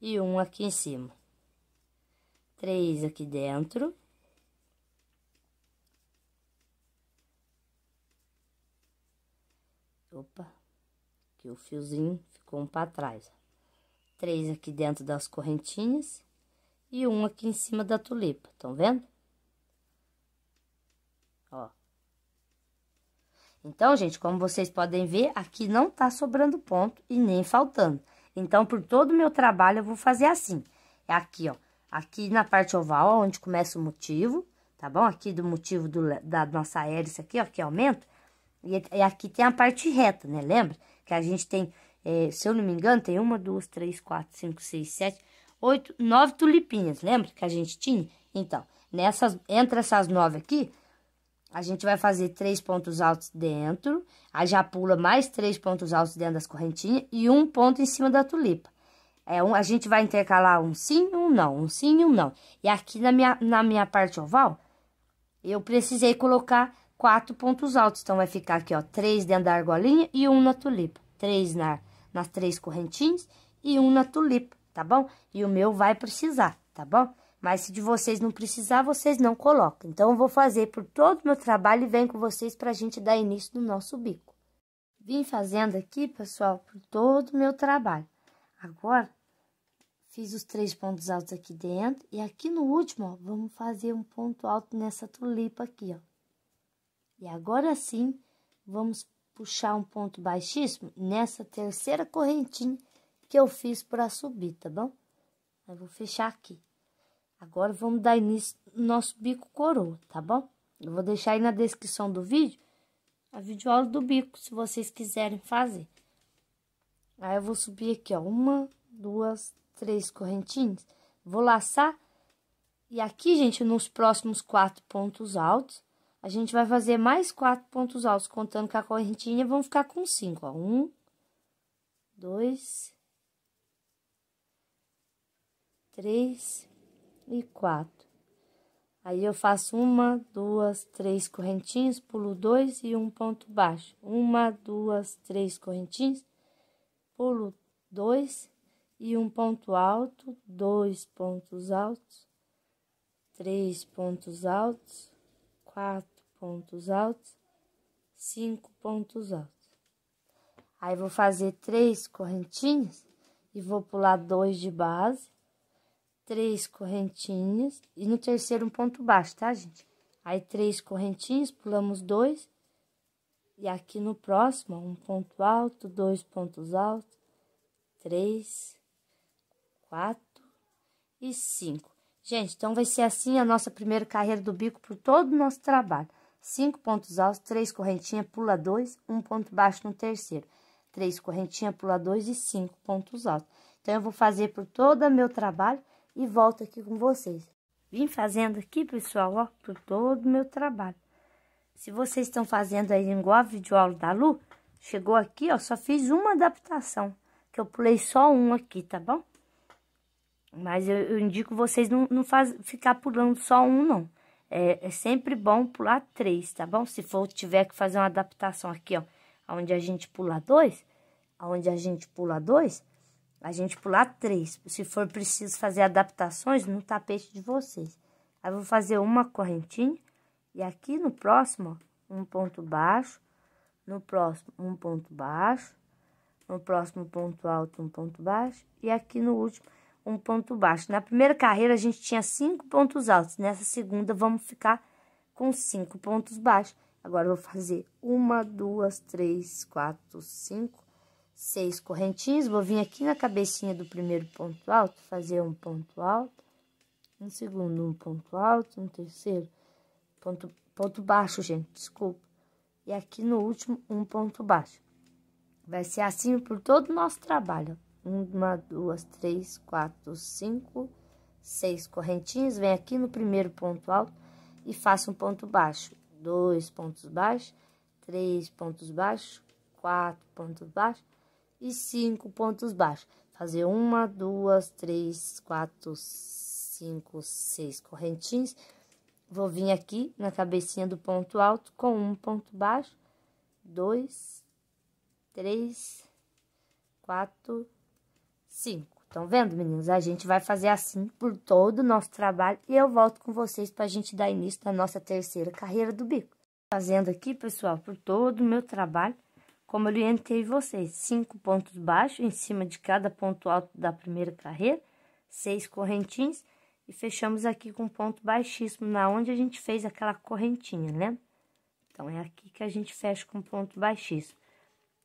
E um aqui em cima. Três aqui dentro Opa, que o fiozinho ficou um para trás. Três aqui dentro das correntinhas e um aqui em cima da tulipa, estão vendo? Ó. Então, gente, como vocês podem ver, aqui não tá sobrando ponto e nem faltando. Então, por todo o meu trabalho, eu vou fazer assim. É aqui, ó. Aqui na parte oval, onde começa o motivo, tá bom? Aqui do motivo do, da nossa hélice aqui, ó, que aumento. E é, é aqui tem a parte reta, né? Lembra? Que a gente tem, é, se eu não me engano, tem uma, duas, três, quatro, cinco, seis, sete, oito, nove tulipinhas. Lembra que a gente tinha? Então, nessas, entre essas nove aqui, a gente vai fazer três pontos altos dentro. Aí já pula mais três pontos altos dentro das correntinhas e um ponto em cima da tulipa. É, um, a gente vai intercalar um sim, um não, um sim um não. E aqui na minha, na minha parte oval, eu precisei colocar quatro pontos altos. Então, vai ficar aqui, ó, três dentro da argolinha e um na tulipa. Três na, nas três correntinhas e um na tulipa, tá bom? E o meu vai precisar, tá bom? Mas se de vocês não precisar, vocês não colocam. Então, eu vou fazer por todo o meu trabalho e venho com vocês pra gente dar início no nosso bico. Vim fazendo aqui, pessoal, por todo o meu trabalho. Agora, fiz os três pontos altos aqui dentro. E aqui no último, ó, vamos fazer um ponto alto nessa tulipa aqui, ó. E agora sim, vamos puxar um ponto baixíssimo nessa terceira correntinha que eu fiz para subir, tá bom? Eu vou fechar aqui. Agora, vamos dar início no nosso bico coroa, tá bom? Eu vou deixar aí na descrição do vídeo a videoaula do bico, se vocês quiserem fazer. Aí, eu vou subir aqui, ó, uma, duas, três correntinhas. Vou laçar. E aqui, gente, nos próximos quatro pontos altos, a gente vai fazer mais quatro pontos altos, contando com a correntinha, vão ficar com cinco, ó. Um, dois, três e quatro. Aí, eu faço uma, duas, três correntinhas, pulo dois e um ponto baixo. Uma, duas, três correntinhas, pulo dois e um ponto alto, dois pontos altos, três pontos altos, quatro pontos altos, cinco pontos altos. Aí vou fazer três correntinhas e vou pular dois de base, três correntinhas e no terceiro um ponto baixo, tá, gente? Aí três correntinhas, pulamos dois e aqui no próximo um ponto alto, dois pontos altos, três, quatro e cinco. Gente, então vai ser assim a nossa primeira carreira do bico por todo o nosso trabalho. Cinco pontos altos, três correntinhas, pula dois, um ponto baixo no terceiro. Três correntinhas, pula dois e cinco pontos altos. Então, eu vou fazer por todo o meu trabalho e volto aqui com vocês. Vim fazendo aqui, pessoal, ó, por todo o meu trabalho. Se vocês estão fazendo aí igual a videoaula da Lu, chegou aqui, ó, só fiz uma adaptação, que eu pulei só um aqui, tá bom? Mas eu, eu indico vocês não, não faz, ficar pulando só um, não. É, é sempre bom pular três, tá bom? Se for, tiver que fazer uma adaptação aqui, ó, onde a gente pula dois, onde a gente pula dois, a gente pula três. Se for preciso fazer adaptações no tapete de vocês. Aí, vou fazer uma correntinha e aqui no próximo, ó, um ponto baixo, no próximo, um ponto baixo, no próximo ponto alto, um ponto baixo, e aqui no último, um ponto baixo. Na primeira carreira, a gente tinha cinco pontos altos. Nessa segunda, vamos ficar com cinco pontos baixos. Agora, vou fazer uma, duas, três, quatro, cinco, seis correntinhas. Vou vir aqui na cabecinha do primeiro ponto alto, fazer um ponto alto. No segundo, um ponto alto. No terceiro, ponto, ponto baixo, gente, desculpa. E aqui no último, um ponto baixo. Vai ser assim por todo o nosso trabalho, uma, duas, três, quatro, cinco, seis correntinhas. Vem aqui no primeiro ponto alto e faço um ponto baixo. Dois pontos baixos, três pontos baixos, quatro pontos baixos e cinco pontos baixos. Fazer uma, duas, três, quatro, cinco, seis correntinhas. Vou vir aqui na cabecinha do ponto alto com um ponto baixo, dois, três, quatro, cinco. Estão vendo, meninos? A gente vai fazer assim por todo o nosso trabalho e eu volto com vocês para a gente dar início na nossa terceira carreira do bico. Fazendo aqui, pessoal, por todo o meu trabalho, como eu orientei vocês, cinco pontos baixos em cima de cada ponto alto da primeira carreira, seis correntinhas e fechamos aqui com um ponto baixíssimo na onde a gente fez aquela correntinha, né? Então, é aqui que a gente fecha com um ponto baixíssimo.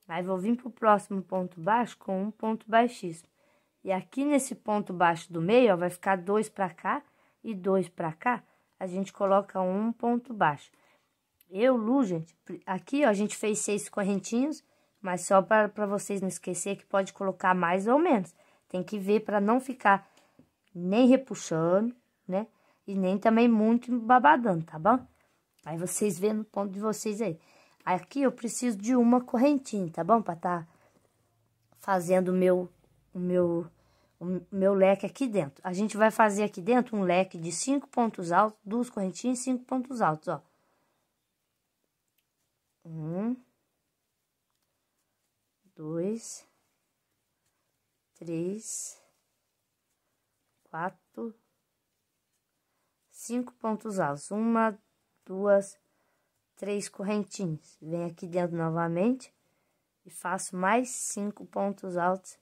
Aí, vou vir pro próximo ponto baixo com um ponto baixíssimo. E aqui nesse ponto baixo do meio, ó, vai ficar dois para cá e dois para cá. A gente coloca um ponto baixo. Eu, Lu, gente, aqui, ó, a gente fez seis correntinhas, mas só para vocês não esquecer que pode colocar mais ou menos. Tem que ver para não ficar nem repuxando, né? E nem também muito babadando, tá bom? Aí vocês vêem no ponto de vocês aí. Aqui eu preciso de uma correntinha, tá bom? Pra tá fazendo o meu, o meu o meu leque aqui dentro. A gente vai fazer aqui dentro um leque de cinco pontos altos, duas correntinhas e cinco pontos altos, ó. Um, dois, três, quatro, cinco pontos altos. Uma, duas, três correntinhas. vem aqui dentro novamente e faço mais cinco pontos altos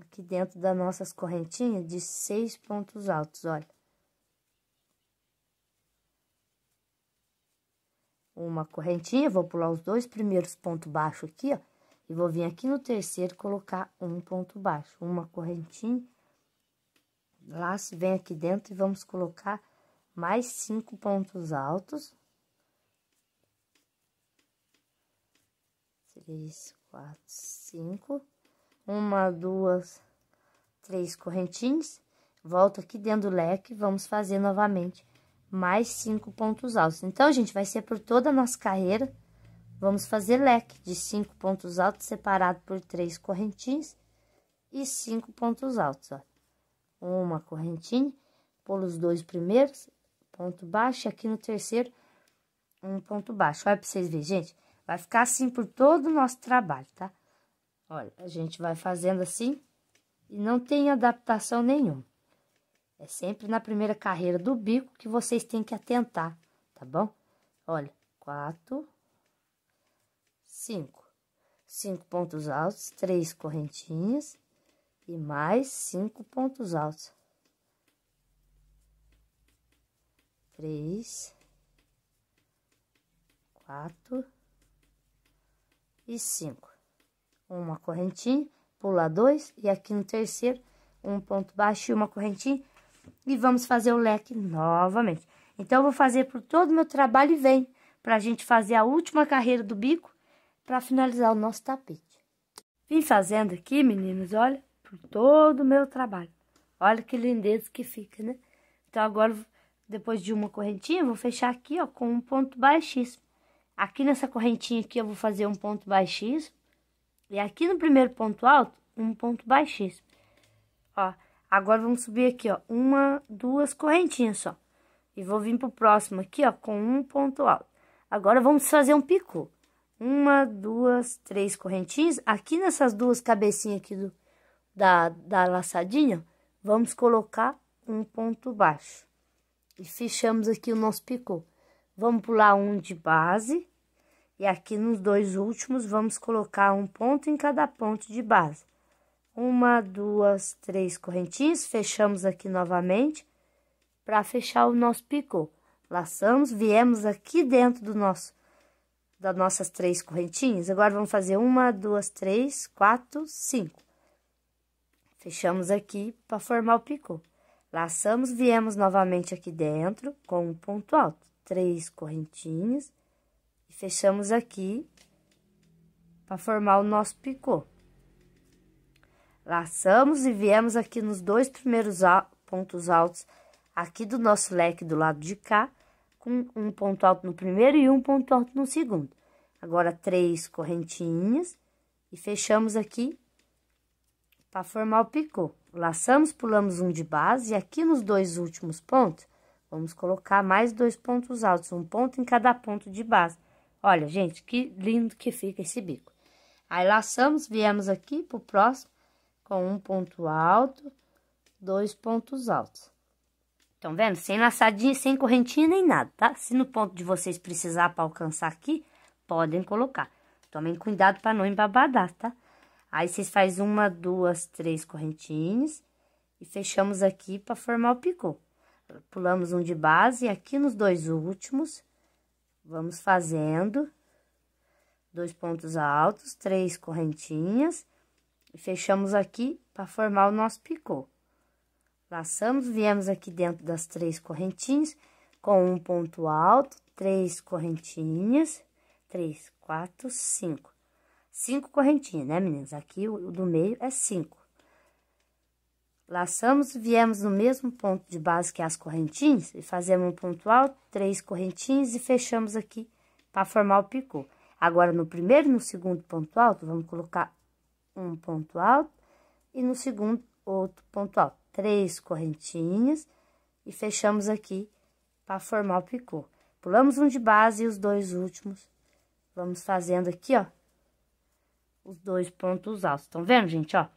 aqui dentro das nossas correntinhas de seis pontos altos, olha. Uma correntinha, vou pular os dois primeiros pontos baixos aqui, ó. E vou vir aqui no terceiro colocar um ponto baixo, uma correntinha. Laço, vem aqui dentro e vamos colocar mais cinco pontos altos. Três, quatro, cinco uma, duas, três correntinhas. Volto aqui dentro do leque, vamos fazer novamente mais cinco pontos altos. Então, gente, vai ser por toda a nossa carreira. Vamos fazer leque de cinco pontos altos separado por três correntinhas e cinco pontos altos, ó. Uma correntinha, pulo os dois primeiros, ponto baixo, e aqui no terceiro, um ponto baixo. Olha pra vocês verem, gente. Vai ficar assim por todo o nosso trabalho, tá? Olha, a gente vai fazendo assim e não tem adaptação nenhuma. É sempre na primeira carreira do bico que vocês têm que atentar, tá bom? Olha, quatro, cinco. Cinco pontos altos, três correntinhas e mais cinco pontos altos. Três, quatro e cinco uma correntinha, pular dois, e aqui no terceiro, um ponto baixo e uma correntinha, e vamos fazer o leque novamente. Então, eu vou fazer por todo o meu trabalho e vem, pra gente fazer a última carreira do bico, para finalizar o nosso tapete. Vim fazendo aqui, meninos, olha, por todo o meu trabalho. Olha que lindeza que fica, né? Então, agora, depois de uma correntinha, vou fechar aqui, ó, com um ponto baixíssimo. Aqui nessa correntinha aqui, eu vou fazer um ponto baixíssimo. E aqui no primeiro ponto alto, um ponto baixíssimo. Ó, agora vamos subir aqui, ó, uma, duas correntinhas só. E vou vir pro próximo aqui, ó, com um ponto alto. Agora vamos fazer um picô. Uma, duas, três correntinhas. Aqui nessas duas cabecinhas aqui do, da, da laçadinha, vamos colocar um ponto baixo. E fechamos aqui o nosso picô. Vamos pular um de base e aqui nos dois últimos, vamos colocar um ponto em cada ponto de base. Uma, duas, três correntinhas, fechamos aqui novamente para fechar o nosso picô. Laçamos, viemos aqui dentro do nosso, das nossas três correntinhas. Agora, vamos fazer uma, duas, três, quatro, cinco. Fechamos aqui para formar o picô. Laçamos, viemos novamente aqui dentro com um ponto alto. Três correntinhas Fechamos aqui para formar o nosso picô. Laçamos e viemos aqui nos dois primeiros pontos altos aqui do nosso leque do lado de cá, com um ponto alto no primeiro e um ponto alto no segundo. Agora, três correntinhas e fechamos aqui para formar o picô. Laçamos, pulamos um de base e aqui nos dois últimos pontos, vamos colocar mais dois pontos altos, um ponto em cada ponto de base. Olha, gente, que lindo que fica esse bico. Aí, laçamos, viemos aqui pro próximo, com um ponto alto, dois pontos altos. Estão vendo? Sem laçadinha, sem correntinha, nem nada, tá? Se no ponto de vocês precisar para alcançar aqui, podem colocar. Tomem cuidado para não embabadar, tá? Aí, vocês faz uma, duas, três correntinhas e fechamos aqui para formar o picô. Pulamos um de base, aqui nos dois últimos, Vamos fazendo dois pontos altos, três correntinhas e fechamos aqui para formar o nosso picô. Laçamos, viemos aqui dentro das três correntinhas com um ponto alto, três correntinhas, três, quatro, cinco. Cinco correntinhas, né, meninas? Aqui o do meio é cinco. Laçamos viemos no mesmo ponto de base que as correntinhas e fazemos um ponto alto, três correntinhas e fechamos aqui para formar o picô. Agora, no primeiro e no segundo ponto alto, vamos colocar um ponto alto e no segundo outro ponto alto. Três correntinhas e fechamos aqui para formar o picô. Pulamos um de base e os dois últimos. Vamos fazendo aqui, ó, os dois pontos altos. Estão vendo, gente, ó?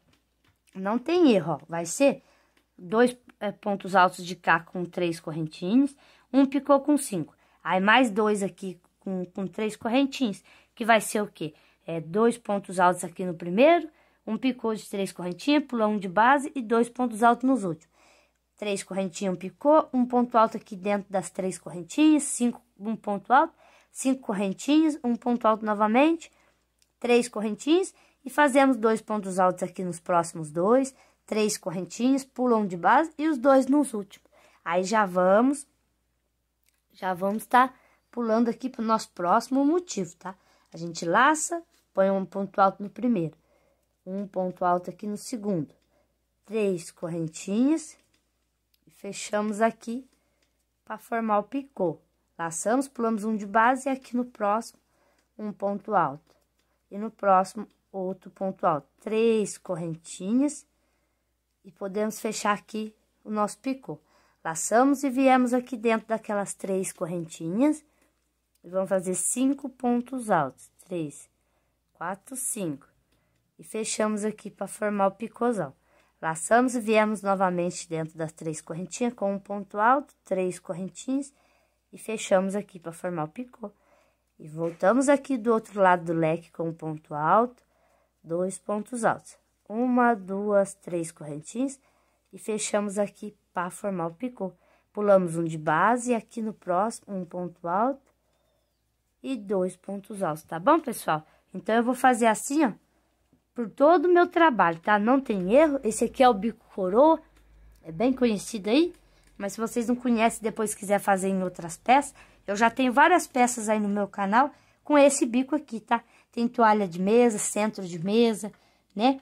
Não tem erro, ó. Vai ser dois é, pontos altos de cá com três correntinhas, um picô com cinco. Aí, mais dois aqui com, com três correntinhas, que vai ser o quê? É, dois pontos altos aqui no primeiro, um picô de três correntinhas, pula um de base e dois pontos altos nos últimos. Três correntinhas, um picô, um ponto alto aqui dentro das três correntinhas, cinco, um ponto alto, cinco correntinhas, um ponto alto novamente, três correntinhas e fazemos dois pontos altos aqui nos próximos dois, três correntinhas, pulam um de base e os dois nos últimos. Aí já vamos, já vamos tá pulando aqui pro nosso próximo motivo, tá? A gente laça, põe um ponto alto no primeiro, um ponto alto aqui no segundo, três correntinhas e fechamos aqui para formar o picô. Laçamos, pulamos um de base e aqui no próximo um ponto alto. E no próximo outro ponto alto, três correntinhas e podemos fechar aqui o nosso picô. Laçamos e viemos aqui dentro daquelas três correntinhas e vamos fazer cinco pontos altos, três, quatro, cinco. E fechamos aqui para formar o picôzão. Laçamos e viemos novamente dentro das três correntinhas com um ponto alto, três correntinhas e fechamos aqui para formar o picô. E voltamos aqui do outro lado do leque com um ponto alto, dois pontos altos. Uma, duas, três correntinhas e fechamos aqui para formar o picô. Pulamos um de base e aqui no próximo um ponto alto e dois pontos altos, tá bom, pessoal? Então, eu vou fazer assim, ó, por todo o meu trabalho, tá? Não tem erro, esse aqui é o bico coroa, é bem conhecido aí, mas se vocês não conhecem, depois quiser fazer em outras peças, eu já tenho várias peças aí no meu canal com esse bico aqui, tá? Tem toalha de mesa, centro de mesa, né?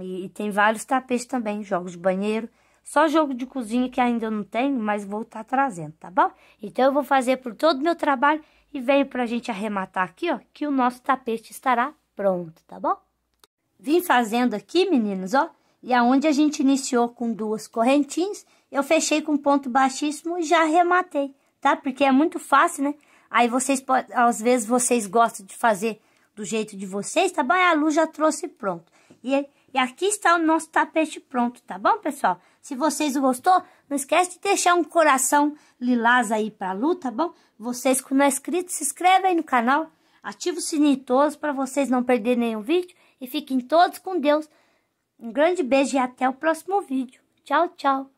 E, e tem vários tapetes também, jogos de banheiro. Só jogo de cozinha que ainda não tenho, mas vou estar tá trazendo, tá bom? Então eu vou fazer por todo o meu trabalho e venho pra gente arrematar aqui, ó, que o nosso tapete estará pronto, tá bom? Vim fazendo aqui, meninos, ó, e aonde a gente iniciou com duas correntinhas, eu fechei com ponto baixíssimo e já arrematei, tá? Porque é muito fácil, né? Aí vocês, às vezes, vocês gostam de fazer do jeito de vocês, tá bom? a Lu já trouxe pronto. E, e aqui está o nosso tapete pronto, tá bom, pessoal? Se vocês gostou, não esquece de deixar um coração lilás aí pra Lu, tá bom? Vocês que não é inscrito, se inscreve aí no canal, ativa o sininho todos para vocês não perderem nenhum vídeo e fiquem todos com Deus. Um grande beijo e até o próximo vídeo. Tchau, tchau.